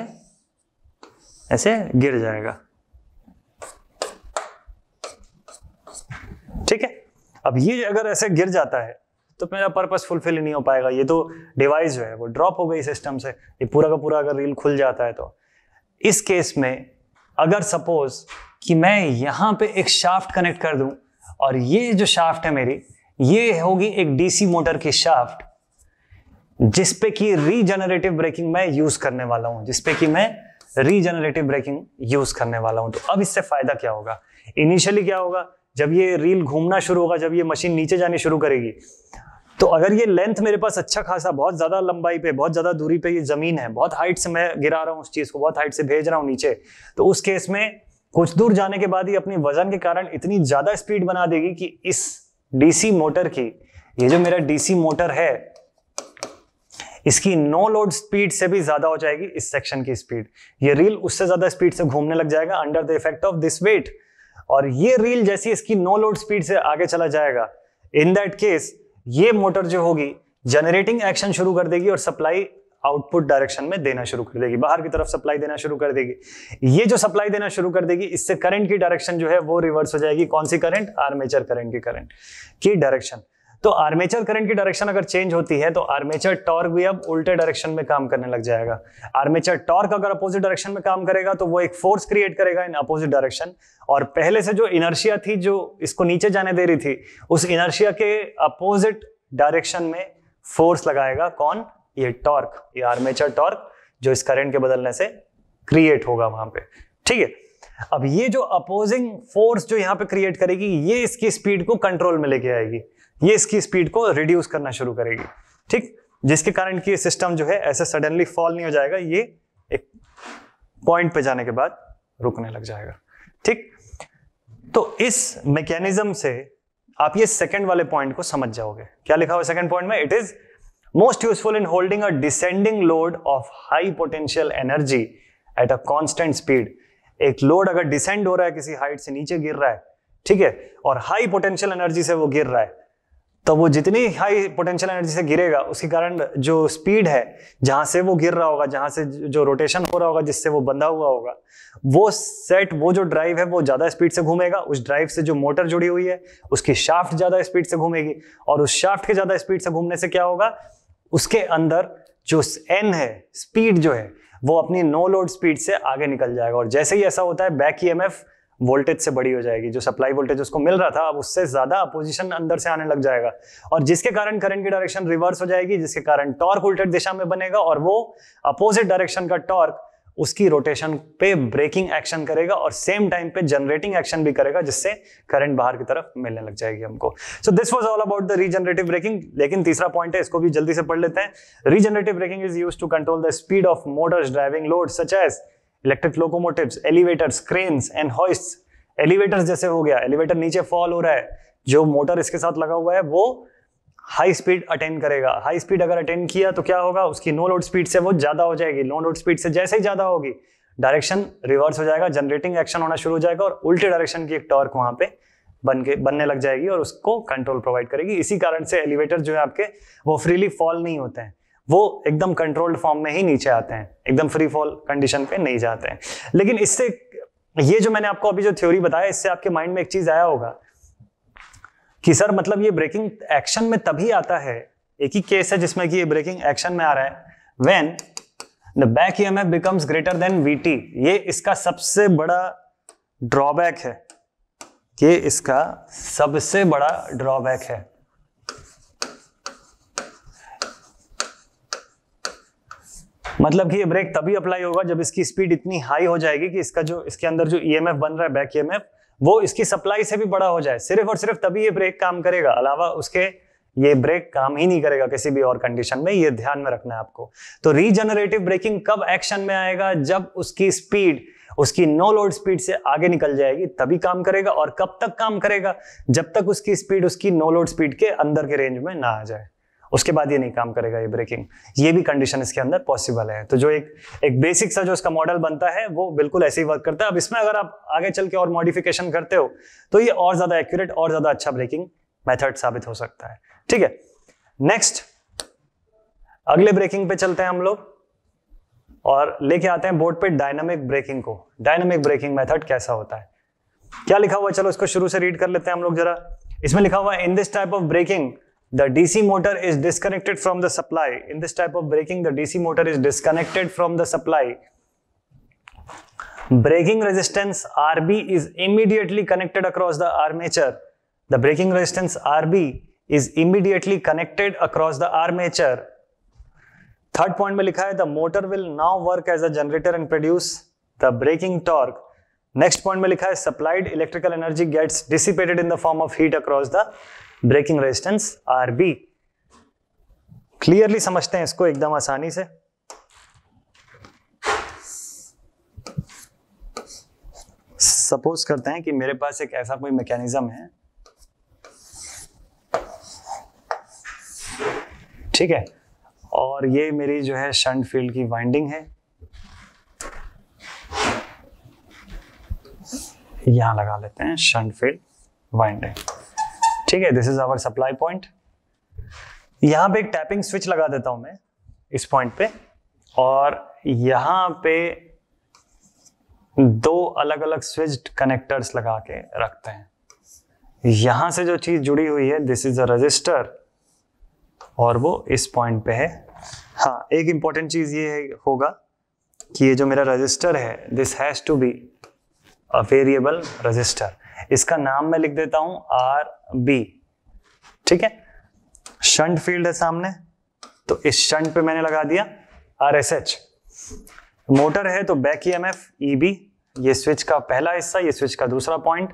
ऐसे गिर जाएगा ठीक है अब ये अगर ऐसे गिर जाता है तो मेरा पर्पस फुलफिल नहीं हो पाएगा ये तो डिवाइस जो है वो ड्रॉप हो गई सिस्टम से ये पूरा का पूरा अगर रील खुल जाता है तो इस केस में अगर सपोज कि मैं यहाँ पे एक शाफ्ट कनेक्ट कर दूँ और ये जो शाफ्ट है मेरी ये होगी एक डीसी मोटर की शाफ्ट जिसपे कि रीजनरेटिव ब्रेकिंग मैं यूज करने वाला जिस जिसपे कि मैं रीजनरेटिव ब्रेकिंग यूज करने वाला हूं तो अब इससे फायदा क्या होगा इनिशियली क्या होगा जब ये रील घूमना शुरू होगा जब ये मशीन नीचे जानी शुरू करेगी तो अगर ये लेंथ मेरे पास अच्छा खासा बहुत ज़्यादा लंबाई पे बहुत ज़्यादा दूरी पे ये ज़मीन है बहुत हाइट से मैं गिरा रहा हूँ उस चीज़ को बहुत हाइट से भेज रहा हूँ नीचे तो उस केस में कुछ दूर जाने के बाद ही अपनी वजन के कारण इतनी ज़्यादा स्पीड बना देगी कि इस डीसी मोटर की ये जो मेरा डीसी मोटर है इसकी नो लोड स्पीड से भी ज्यादा हो जाएगी इस सेक्शन की स्पीड ये रील उससे ज्यादा स्पीड से घूमने लग जाएगा under the effect of this weight और ये रील जैसी इसकी नो लोड स्पीड से आगे चला जाएगा इन दैट केस ये मोटर जो होगी जनरेटिंग एक्शन शुरू कर देगी और सप्लाई आउटपुट डायरेक्शन में देना शुरू कर देगी बाहर की तरफ सप्लाई देना शुरू कर देगी ये जो सप्लाई देना शुरू कर देगी इससे करंट की डायरेक्शन जो है वो रिवर्स हो जाएगी कौन सी करंट आर्मेचर करंट की करंट की डायरेक्शन तो आर्मेचर करंट की डायरेक्शन अगर चेंज होती है तो आर्मेचर टॉर्क भी अब उल्टे डायरेक्शन में काम करने लग जाएगा आर्मेचर टॉर्क अगर अपोजिट डायरेक्शन में काम करेगा तो वो एक फोर्स क्रिएट करेगा इन अपोजिट डायरेक्शन और पहले से जो इनर्शिया थी जो इसको नीचे जाने दे रही थी उस इनर्शिया के अपोजिट डायरेक्शन में फोर्स लगाएगा कौन ये टॉर्क ये आर्मेचर टॉर्क जो इस करंट के बदलने से क्रिएट होगा वहां पे ठीक है अब ये जो अपोजिंग फोर्स जो यहां पे क्रिएट करेगी ये इसकी स्पीड को कंट्रोल में लेके आएगी ये इसकी स्पीड को रिड्यूस करना शुरू करेगी ठीक जिसके कारण कि ये सिस्टम जो है ऐसे सडनली फॉल नहीं हो जाएगा ये एक पॉइंट पे जाने के बाद रुकने लग जाएगा ठीक तो इस मैकेनिज्म से आप ये सेकंड वाले पॉइंट को समझ जाओगे क्या लिखा हुआ सेकंड पॉइंट में it is most useful in holding a descending load of high potential energy at a constant speed एक लोड अगर डिसेंड हो रहा है किसी हाइट से नीचे गिर रहा है ठीक है और हाई पोटेंशियल एनर्जी से वो गिर रहा है तो वो जितनी हाई पोटेंशियल एनर्जी से गिरेगा उसके कारण जो स्पीड है जहां से वो गिर रहा होगा जहां से जो रोटेशन हो रहा होगा जिससे वो बंधा हुआ होगा वो सेट वो जो ड्राइव है वो ज्यादा स्पीड से घूमेगा उस ड्राइव से जो मोटर जुड़ी हुई है उसकी शाफ्ट ज्यादा स्पीड से घूमेगी और उस शाफ्ट के ज्यादा स्पीड से घूमने से क्या होगा उसके अंदर जो एन है स्पीड जो है वो अपनी नो लोड स्पीड से आगे निकल जाएगा और जैसे ही ऐसा होता है बैक ई वोल्टेज से बड़ी हो जाएगी जो सप्लाई वोल्टेज उसको मिल रहा था अब उससे ज्यादा अपोजिशन अंदर से आने लग जाएगा और जिसके कारण करंट की डायरेक्शन रिवर्स हो जाएगी जिसके कारण टॉर्क उल्टेड दिशा में बनेगा और वो अपोजिट डायरेक्शन का टॉर्क उसकी रोटेशन पे ब्रेकिंग एक्शन करेगा और सेम टाइम पे जनरेटिंग एक्शन भी करेगा जिससे करंट बाहर की तरफ मिलने लग जाएगी हमको so this was all about the regenerative braking लेकिन तीसरा पॉइंट है इसको भी जल्दी से पढ़ लेते हैं regenerative braking is use to control the speed of motors driving load such as electric locomotive elevators cranes and hoist elevators जैसे हो गया एलिवेटर नीचे फॉल हो रहा है जो मोटर इसके साथ लगा हुआ है वो हाई स्पीड अटेंड करेगा हाई स्पीड अगर अटेंड किया तो क्या होगा उसकी नो लोड स्पीड से वो ज्यादा हो जाएगी नो लोड स्पीड से जैसे ही ज्यादा होगी डायरेक्शन रिवर्स हो जाएगा जनरेटिंग एक्शन होना शुरू हो जाएगा और उल्टे डायरेक्शन की एक टॉर्क वहां पे बन के बनने लग जाएगी और उसको कंट्रोल प्रोवाइड करेगी इसी कारण से एलिवेटर जो है आपके वो फ्रीली फॉल नहीं होते हैं वो एकदम कंट्रोल्ड फॉर्म में ही नीचे आते हैं एकदम फ्री फॉल कंडीशन पे नहीं जाते हैं लेकिन इससे ये जो मैंने आपको अभी जो थ्योरी बताया इससे आपके माइंड में एक चीज आया होगा कि सर मतलब ये ब्रेकिंग एक्शन में तभी आता है एक ही केस है जिसमें कि ये ब्रेकिंग एक्शन में आ रहा है when the back E becomes greater than V ये इसका सबसे बड़ा ड्रॉबैक है ये इसका सबसे बड़ा ड्रॉबैक है मतलब कि ये ब्रेक तभी अप्लाई होगा जब इसकी स्पीड इतनी हाई हो जाएगी कि इसका जो इसके अंदर जो ई बन रहा है बैक ई वो इसकी सप्लाई से भी बड़ा हो जाए सिर्फ और सिर्फ तभी ये ब्रेक काम करेगा अलावा उसके ये ब्रेक काम ही नहीं करेगा किसी भी और कंडीशन में ये ध्यान में रखना है आपको तो रीजनरेटिव ब्रेकिंग कब एक्शन में आएगा जब उसकी स्पीड उसकी नो लोड स्पीड से आगे निकल जाएगी तभी काम करेगा और कब तक काम करेगा जब तक उसकी स्पीड उसकी नो लोड स्पीड के अंदर के रेंज में ना आ जाए उसके बाद ये नहीं काम करेगा ये ब्रेकिंग ये भी कंडीशन इसके अंदर पॉसिबल है तो जो एक एक बेसिक सा जो इसका मॉडल बनता है वो बिल्कुल ऐसे ही वर्क करता है अब इसमें अगर आप आगे चल के और मॉडिफिकेशन करते हो तो ये और ज्यादा एक्यूरेट और ज्यादा अच्छा ब्रेकिंग मेथड साबित हो सकता है ठीक है नेक्स्ट अगले ब्रेकिंग पे चलते हैं हम लोग और लेके आते हैं बोर्ड पे डायनामिक ब्रेकिंग को डायनामिक ब्रेकिंग मेथड कैसा होता है क्या लिखा हुआ है चलो इसको शुरू से रीड कर लेते हैं हम लोग जरा इसमें लिखा हुआ है in this type of braking the DC motor is disconnected from the supply. In this type of braking, the DC motor is disconnected from the supply. Braking resistance RB is immediately connected across the armature. The braking resistance RB is immediately connected across the armature. Third point में लिखा है the motor will now work as a generator and produce the braking torque next point में लिखा है supplied electrical energy gets dissipated in the form of heat braking resistance R B clearly समझते हैं इसको एकदम आसानी से सपोज करते हैं कि मेरे पास एक ऐसा कोई मैकेनिज्म है ठीक है और ये मेरी जो है शंट फील्ड की वाइंडिंग है यहां लगा लेते हैं शंट फील्ड वाइंडिंग ठीक है this is our supply point यहां पे एक टैपिंग स्विच लगा देता हूं मैं इस पॉइंट पे और यहां पे दो अलग अलग स्विच कनेक्टर्स लगा के रखते हैं यहां से जो चीज जुड़ी हुई है दिस इज अ रजिस्टर और वो इस पॉइंट पे है हाँ एक इंपॉर्टेंट चीज ये होगा कि ये जो मेरा रजिस्टर है this has to be a variable register इसका नाम मैं लिख देता हूं आर बी ठीक है शंट फील्ड है सामने तो इस शंट पे मैंने लगा दिया आर एस एच मोटर है तो back E M F E B ये स्विच का पहला हिस्सा ये स्विच का दूसरा पॉइंट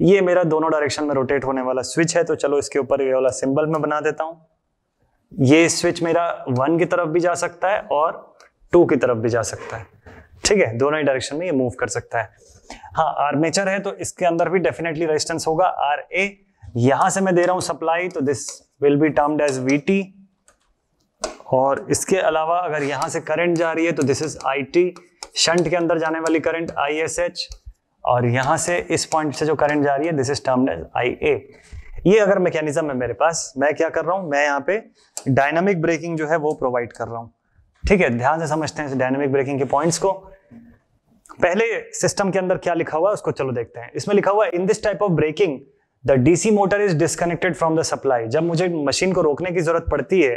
ये मेरा दोनों डायरेक्शन में रोटेट होने वाला स्विच है तो चलो इसके ऊपर ये वाला सिंबल में बना देता हूं ये स्विच मेरा वन की तरफ भी जा सकता है और टू की तरफ भी जा सकता है ठीक है दोनों ही डायरेक्शन में ये मूव कर सकता है हाँ आर्मेचर है तो इसके अंदर भी डेफिनेटली रेजिस्टेंस होगा आर ए यहां से मैं दे रहा हूं सप्लाई तो this will be termed as V T और इसके अलावा अगर यहां से करंट जा रही है तो this is I T shunt के अंदर जाने वाली करंट आई एस एच और यहां से इस पॉइंट से जो करंट जा रही है this is termed as I A ये अगर मैकेनिज्म है मेरे पास मैं क्या कर रहा हूं मैं यहाँ पे डायनामिक ब्रेकिंग जो है वो प्रोवाइड कर रहा हूँ ठीक है ध्यान से समझते हैं इस डायनामिक ब्रेकिंग के पॉइंट्स को पहले सिस्टम के अंदर क्या लिखा हुआ है उसको चलो देखते हैं इसमें लिखा हुआ है in this type of braking the DC motor is disconnected from the supply जब मुझे मशीन को रोकने की जरूरत पड़ती है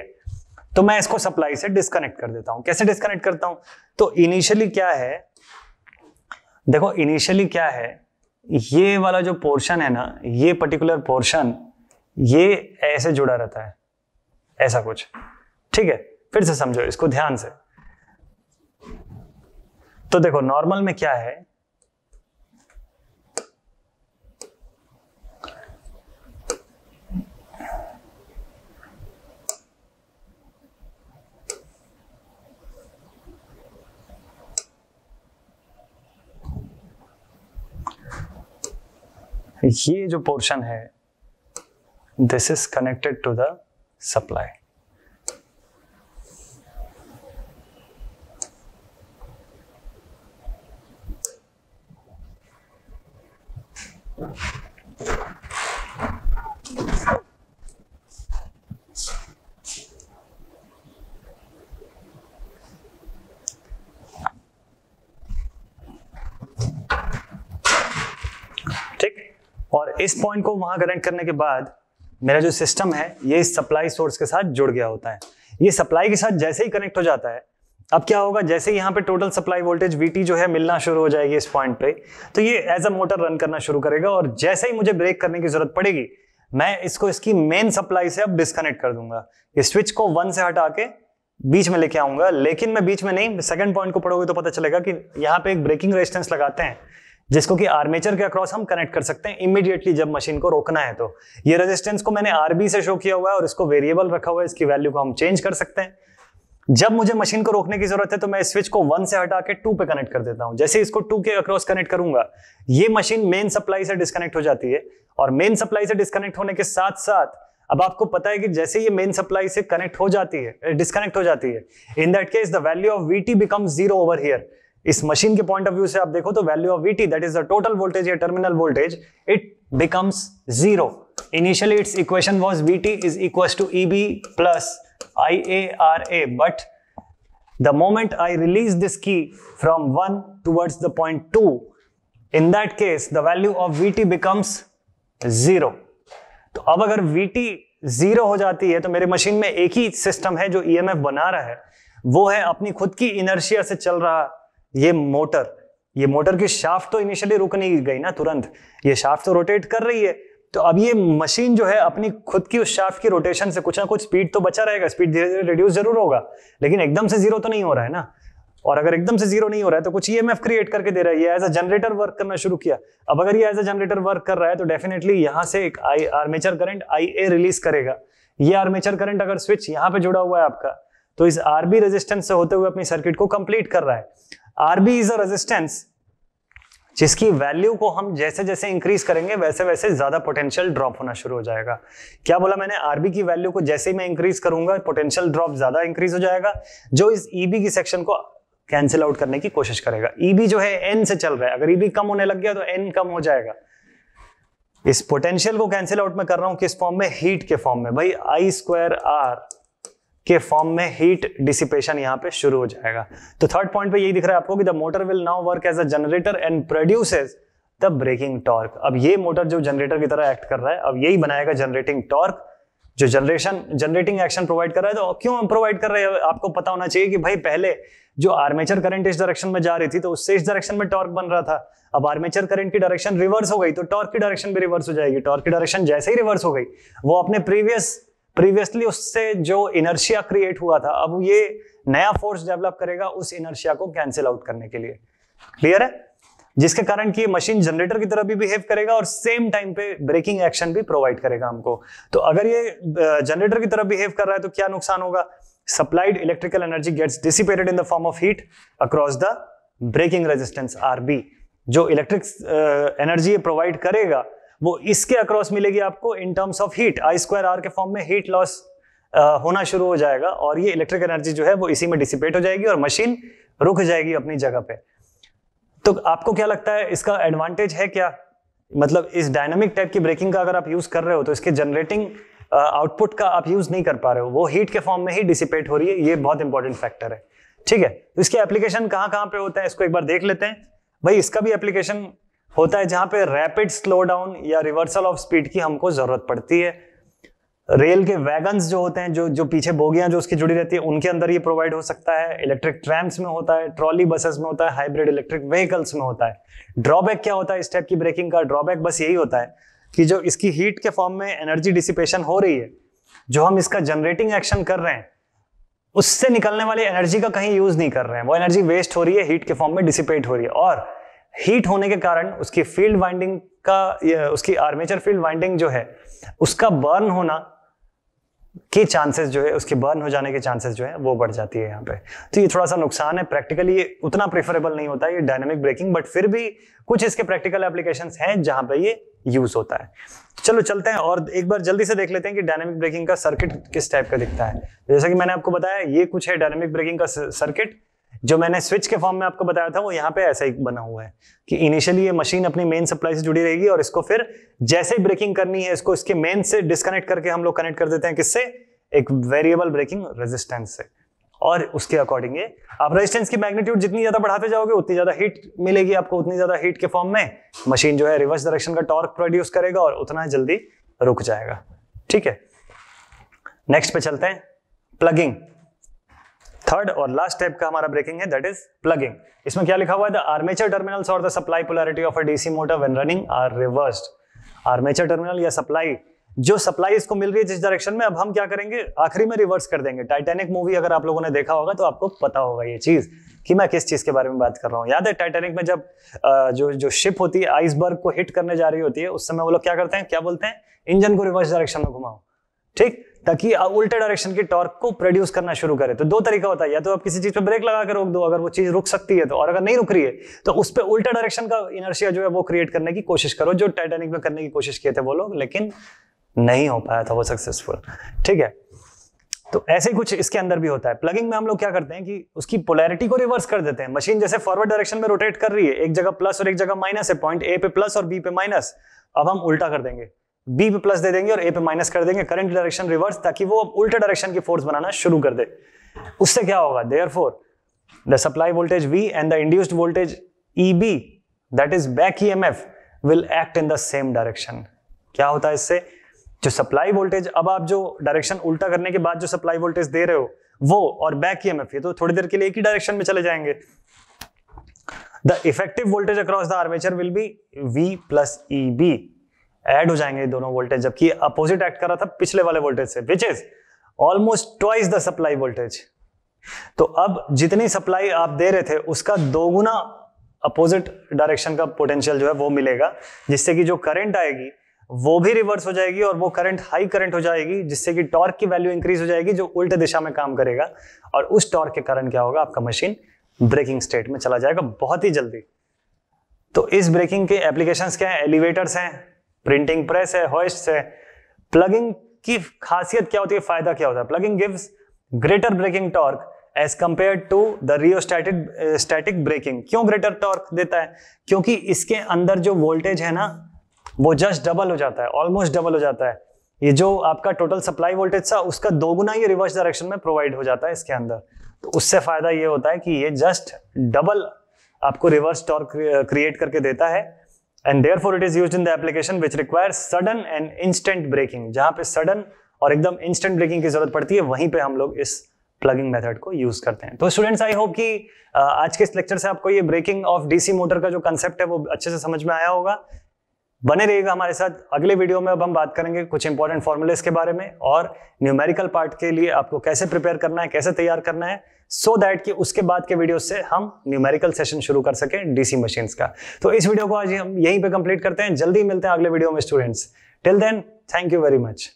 तो मैं इसको सप्लाई से डिस्कनेक्ट कर देता हूं कैसे डिस्कनेक्ट करता हूं तो इनिशियली क्या है देखो इनिशियली क्या है ये वाला जो पोर्शन है ना ये पर्टिकुलर पोर्शन ये ऐसे जुड़ा रहता है ऐसा कुछ ठीक है फिर से समझो इसको ध्यान से तो देखो नॉर्मल में क्या है ये जो पोर्शन है this is connected to the supply ठीक और इस पॉइंट को वहां कनेक्ट करने के बाद मेरा जो सिस्टम है ये सप्लाई सोर्स के साथ जुड़ गया होता है ये सप्लाई के साथ जैसे ही कनेक्ट हो जाता है अब क्या होगा जैसे यहाँ पे टोटल सप्लाई वोल्टेज वीटी जो है मिलना शुरू हो जाएगी इस पॉइंट पे तो ये एज अ मोटर रन करना शुरू करेगा और जैसे ही मुझे ब्रेक करने की जरूरत पड़ेगी मैं इसको इसकी मेन सप्लाई से अब डिस्कनेक्ट कर दूंगा इस स्विच को वन से हटा के बीच में लेके आऊंगा लेकिन मैं बीच में नहीं सेकंड पॉइंट को पढ़ोगे तो पता चलेगा कि यहाँ पे एक ब्रेकिंग रेजिस्टेंस लगाते हैं जिसको कि आर्मेचर के अक्रॉस हम कनेक्ट कर सकते हैं इमीडिएटली जब मशीन को रोकना है तो ये रेजिस्टेंस को मैंने आरबी से शो किया हुआ है और इसको वेरिएबल रखा हुआ है इसकी वैल्यू को हम चेंज कर सकते हैं जब मुझे मशीन को रोकने की जरूरत है तो मैं स्विच को वन से हटा के टू पे कनेक्ट कर देता हूं जैसे इसको टू के अक्रॉस कनेक्ट करूंगा ये मशीन मेन सप्लाई से डिस्कनेक्ट हो जाती है और मेन सप्लाई से डिस्कनेक्ट होने के साथ साथ अब आपको पता है कि जैसे ये मेन सप्लाई से कनेक्ट हो जाती है डिस्कनेक्ट हो जाती है in that case the value of V T become zero over here इस मशीन के पॉइंट ऑफ व्यू से आप देखो तो value of V T that is the total voltage या terminal voltage it becomes zero initially its equation was V T is equal to E B plus but the moment I release this key from one towards the point two in that case the value of V T becomes zero तो अब अगर we T zero हो जाती है तो मेरे machine में एक ही सिस्टम है जो ई एम एफ बना रहा है वो है अपनी खुद की इनर्शिया से चल रहा ये मोटर ये मोटर की शाफ्ट तो इनिशियली रुक नहीं गई ना तुरंत ये शाफ्ट तो रोटेट कर रही है तो अब ये मशीन जो है अपनी खुद की उस शाफ्ट की रोटेशन से कुछ ना कुछ स्पीड तो बचा रहेगा स्पीड धीरे धीरे रिड्यूस जरूर होगा लेकिन एकदम से जीरो तो नहीं हो रहा है ना और अगर एकदम से जीरो नहीं हो रहा है तो कुछ ई क्रिएट करके दे रहा है ये एज अ जनरेटर वर्क करना शुरू किया अब अगर ये एज अ जनरेटर वर्क कर रहा है तो डेफिनेटली यहाँ से एक I armature current I A release करेगा ये आर्मेचर करंट अगर स्विच यहाँ पे जुड़ा हुआ है आपका तो इस आरबी रेजिस्टेंस से होते हुए अपनी सर्किट को कंप्लीट कर रहा है आरबी इज अ रेजिस्टेंस जिसकी वैल्यू को हम जैसे जैसे इंक्रीज करेंगे वैसे वैसे ज्यादा पोटेंशियल ड्रॉप होना शुरू हो जाएगा क्या बोला मैंने आरबी की वैल्यू को जैसे ही मैं इंक्रीज करूंगा पोटेंशियल ड्रॉप ज्यादा इंक्रीज हो जाएगा जो इस ईबी e की सेक्शन को कैंसिल आउट करने की कोशिश करेगा ईबी e जो है एन से चल रहा है अगर ईबी e कम होने लग गया तो एन कम हो जाएगा इस पोटेंशियल को कैंसिल आउट में कर रहा हूं किस फॉर्म में हीट के फॉर्म में भाई आई स्क्वायर आर के फॉर्म में हीट डिसिपेशन यहाँ पे शुरू हो जाएगा तो थर्ड पॉइंट पे यही दिख रहा है आपको कि the motor will now work as a generator and produces the braking torque अब ये मोटर जो जनरेटर की तरह एक्ट कर रहा है अब यही बनाएगा जनरेटिंग टॉर्क जो जनरेशन जनरेटिंग एक्शन प्रोवाइड कर रहा है तो क्यों हम प्रोवाइड कर रहे हैं आपको पता होना चाहिए कि भाई पहले जो आर्मेचर करंट इस डायरेक्शन में जा रही थी तो उससे इस डायरेक्शन में टॉर्क बन रहा था अब आर्मेचर करंट की डायरेक्शन रिवर्स हो गई तो टॉर्क की डायरेक्शन भी रिवर्स हो जाएगी टॉर्क की डायरेक्शन जैसे ही रिवर्स हो गई वो अपने प्रीवियस प्रीवियसली उससे जो इनर्शिया क्रिएट हुआ था अब ये नया फोर्स डेवलप करेगा उस इनर्शिया को कैंसिल आउट करने के लिए क्लियर है जिसके कारण कि ये मशीन जनरेटर की तरह भी बिहेव करेगा और सेम टाइम पे ब्रेकिंग एक्शन भी प्रोवाइड करेगा हमको तो अगर ये जनरेटर की तरह बिहेव कर रहा है तो क्या नुकसान होगा supplied electrical energy gets dissipated in the form of heat across the braking resistance R जो इलेक्ट्रिक एनर्जी ये प्रोवाइड करेगा वो इसके अक्रॉस मिलेगी आपको in terms of heat I square R के फॉर्म में हीट लॉस होना शुरू हो जाएगा और ये इलेक्ट्रिक एनर्जी जो है वो इसी में डिसिपेट हो जाएगी और मशीन रुक जाएगी अपनी जगह पे तो आपको क्या लगता है इसका एडवांटेज है क्या मतलब इस डायनामिक टाइप की ब्रेकिंग का अगर आप यूज कर रहे हो तो इसके जनरेटिंग आउटपुट का आप यूज नहीं कर पा रहे हो वो हीट के फॉर्म में ही डिसिपेट हो रही है ये बहुत इंपॉर्टेंट फैक्टर है ठीक है तो इसके एप्लीकेशन कहाँ कहाँ पे होता है इसको एक बार देख लेते हैं भाई इसका भी एप्लीकेशन होता है जहां पे रैपिड स्लो डाउन या रिवर्सल ऑफ स्पीड की हमको जरूरत पड़ती है रेल के वैगन जो होते हैं जो जो पीछे बोगियां जो उसकी जुड़ी रहती है उनके अंदर ये प्रोवाइड हो सकता है इलेक्ट्रिक ट्रैम्स में होता है ट्रॉली बसेस में होता है हाइब्रिड इलेक्ट्रिक व्हीकल्स में होता है ड्रॉबैक क्या होता है इस टाइप की ब्रेकिंग का ड्रॉबैक बस यही होता है कि जो इसकी हीट के फॉर्म में एनर्जी डिसिपेशन हो रही है जो हम इसका जनरेटिंग एक्शन कर रहे हैं उससे निकलने वाली एनर्जी का कहीं यूज नहीं कर रहे हैं वो एनर्जी वेस्ट हो रही है हीट के फॉर्म में डिसिपेट हो रही है और हीट होने के कारण उसकी फील्ड वाइंडिंग का उसकी आर्मेचर फील्ड वाइंडिंग जो है उसका बर्न होना के चांसेस जो है उसके बर्न हो जाने के चांसेस जो है वो बढ़ जाती है यहाँ पे तो ये थोड़ा सा नुकसान है प्रैक्टिकली ये उतना प्रेफरेबल नहीं होता है ये डायनेमिक ब्रेकिंग बट फिर भी कुछ इसके प्रैक्टिकल एप्लीकेशन हैं जहां पे ये यूज होता है चलो चलते हैं और एक बार जल्दी से देख लेते हैं कि डायनेमिक ब्रेकिंग का सर्किट किस टाइप का दिखता है जैसा कि मैंने आपको बताया ये कुछ है डायनेमिक ब्रेकिंग का सर्किट जो मैंने स्विच के फॉर्म में आपको बताया था वो यहाँ पे ऐसा ही बना हुआ है कि इनिशियली ये मशीन अपनी मेन सप्लाई से जुड़ी रहेगी और इसको फिर जैसे ही ब्रेकिंग करनी है इसको इसके मेन से डिस्कनेक्ट करके हम लोग कनेक्ट कर देते हैं किससे एक वेरिएबल ब्रेकिंग रेजिस्टेंस से और उसके अकॉर्डिंग आप रेजिस्टेंस की मैग्नीट्यूड जितनी ज्यादा बढ़ाते जाओगे उतनी ज्यादा हीट मिलेगी आपको उतनी ज्यादा हीट के फॉर्म में मशीन जो है रिवर्स डायरेक्शन का टॉर्क प्रोड्यूस करेगा और उतना जल्दी रुक जाएगा ठीक है नेक्स्ट पे चलते हैं प्लगिंग थर्ड और लास्ट टाइप का हमारा ब्रेकिंग है दैट इज प्लगिंग इसमें क्या लिखा हुआ है द आर्मेचर टर्मिनल्स और the supply polarity of a DC motor when running are reversed armature terminal या सप्लाई जो सप्लाई इसको मिल रही है जिस डायरेक्शन में अब हम क्या करेंगे आखिरी में रिवर्स कर देंगे टाइटैनिक मूवी अगर आप लोगों ने देखा होगा तो आपको पता होगा ये चीज कि मैं किस चीज के बारे में बात कर रहा हूँ याद है टाइटैनिक में जब जो जो शिप होती है आइसबर्ग को हिट करने जा रही होती है उस समय वो लोग क्या करते हैं क्या बोलते हैं इंजन को रिवर्स डायरेक्शन में घुमाओ ठीक ताकि उल्टे डायरेक्शन की टॉर्क को प्रोड्यूस करना शुरू करे तो दो तरीका होता है या तो आप किसी चीज पर ब्रेक लगा कर रोक दो अगर वो चीज रुक सकती है तो और अगर नहीं रुक रही है तो उस पर उल्टा डायरेक्शन का इनर्शिया जो है वो क्रिएट करने की कोशिश करो जो टाइटेनिक में करने की कोशिश किए थे वो लोग लेकिन नहीं हो पाया था वो सक्सेसफुल ठीक है तो ऐसे ही कुछ इसके अंदर भी होता है प्लगिंग में हम लोग क्या करते हैं कि उसकी पोलैरिटी को रिवर्स कर देते हैं मशीन जैसे फॉरवर्ड डायरेक्शन में रोटेट कर रही है एक जगह प्लस और एक जगह माइनस है पॉइंट ए पे प्लस और बी पे माइनस अब हम उल्टा कर देंगे बी पे प्लस दे देंगे और ए पे माइनस कर देंगे करंट डायरेक्शन रिवर्स ताकि वो उल्टे डायरेक्शन की फोर्स बनाना शुरू कर दे उससे क्या होगा therefore the supply voltage V and the induced voltage E B that is back E M F will act in the same direction क्या होता है इससे जो सप्लाई वोल्टेज अब आप जो डायरेक्शन उल्टा करने के बाद जो सप्लाई वोल्टेज दे रहे हो वो और बैक ई एम एफ ये तो थोड़ी देर के लिए एक ही डायरेक्शन में चले जाएंगे the effective voltage across the armature will be V plus E B add हो जाएंगे दोनों वोल्टेज जबकि अपोजिट एक्ट कर रहा था पिछले वाले वोल्टेज से which is almost twice the supply voltage तो अब जितनी सप्लाई आप दे रहे थे उसका दोगुना अपोजिट डायरेक्शन का पोटेंशियल जो है वो मिलेगा जिससे कि जो करंट आएगी वो भी रिवर्स हो जाएगी और वो करंट हाई करंट हो जाएगी जिससे कि टॉर्क की वैल्यू इंक्रीज हो जाएगी जो उल्ट दिशा में काम करेगा और उस टॉर्क के कारण क्या होगा आपका मशीन ब्रेकिंग स्टेट में चला जाएगा बहुत ही जल्दी तो इस ब्रेकिंग के एप्लीकेशंस क्या है एलिवेटर्स हैं प्रिंटिंग प्रेस है होइस्ट है प्लगिंग की खासियत क्या होती है फायदा क्या होता है plugging gives greater braking torque as compare to the rheostatic static braking क्यों ग्रेटर टॉर्क देता है क्योंकि इसके अंदर जो वोल्टेज है ना वो जस्ट डबल हो जाता है ऑलमोस्ट डबल हो जाता है ये जो आपका टोटल सप्लाई वोल्टेज था उसका दोगुना ये रिवर्स डायरेक्शन में प्रोवाइड हो जाता है इसके अंदर तो उससे फायदा ये होता है कि ये जस्ट डबल आपको रिवर्स टॉर्क क्रिएट करके देता है and therefore it is use in the application which require sudden and instant braking जहां पे सडन और एकदम इंस्टेंट ब्रेकिंग की जरूरत पड़ती है वहीं पे हम लोग इस प्लगिंग मेथड को यूज करते हैं तो स्टूडेंट्स आई होप कि आज के इस लेक्चर से आपको ये ब्रेकिंग ऑफ डीसी मोटर का जो कंसेप्ट है वो अच्छे से समझ में आया होगा बने रहिएगा हमारे साथ अगले वीडियो में अब हम बात करेंगे कुछ इंपॉर्टेंट फॉर्मुलेस के बारे में और न्यूमेरिकल पार्ट के लिए आपको कैसे प्रिपेयर करना है कैसे तैयार करना है सो so दैट कि उसके बाद के वीडियो से हम न्यूमेरिकल सेशन शुरू कर सकें डीसी मशीन्स का तो इस वीडियो को आज हम यहीं पे कंप्लीट करते हैं जल्दी मिलते हैं अगले वीडियो में students till then thank you very much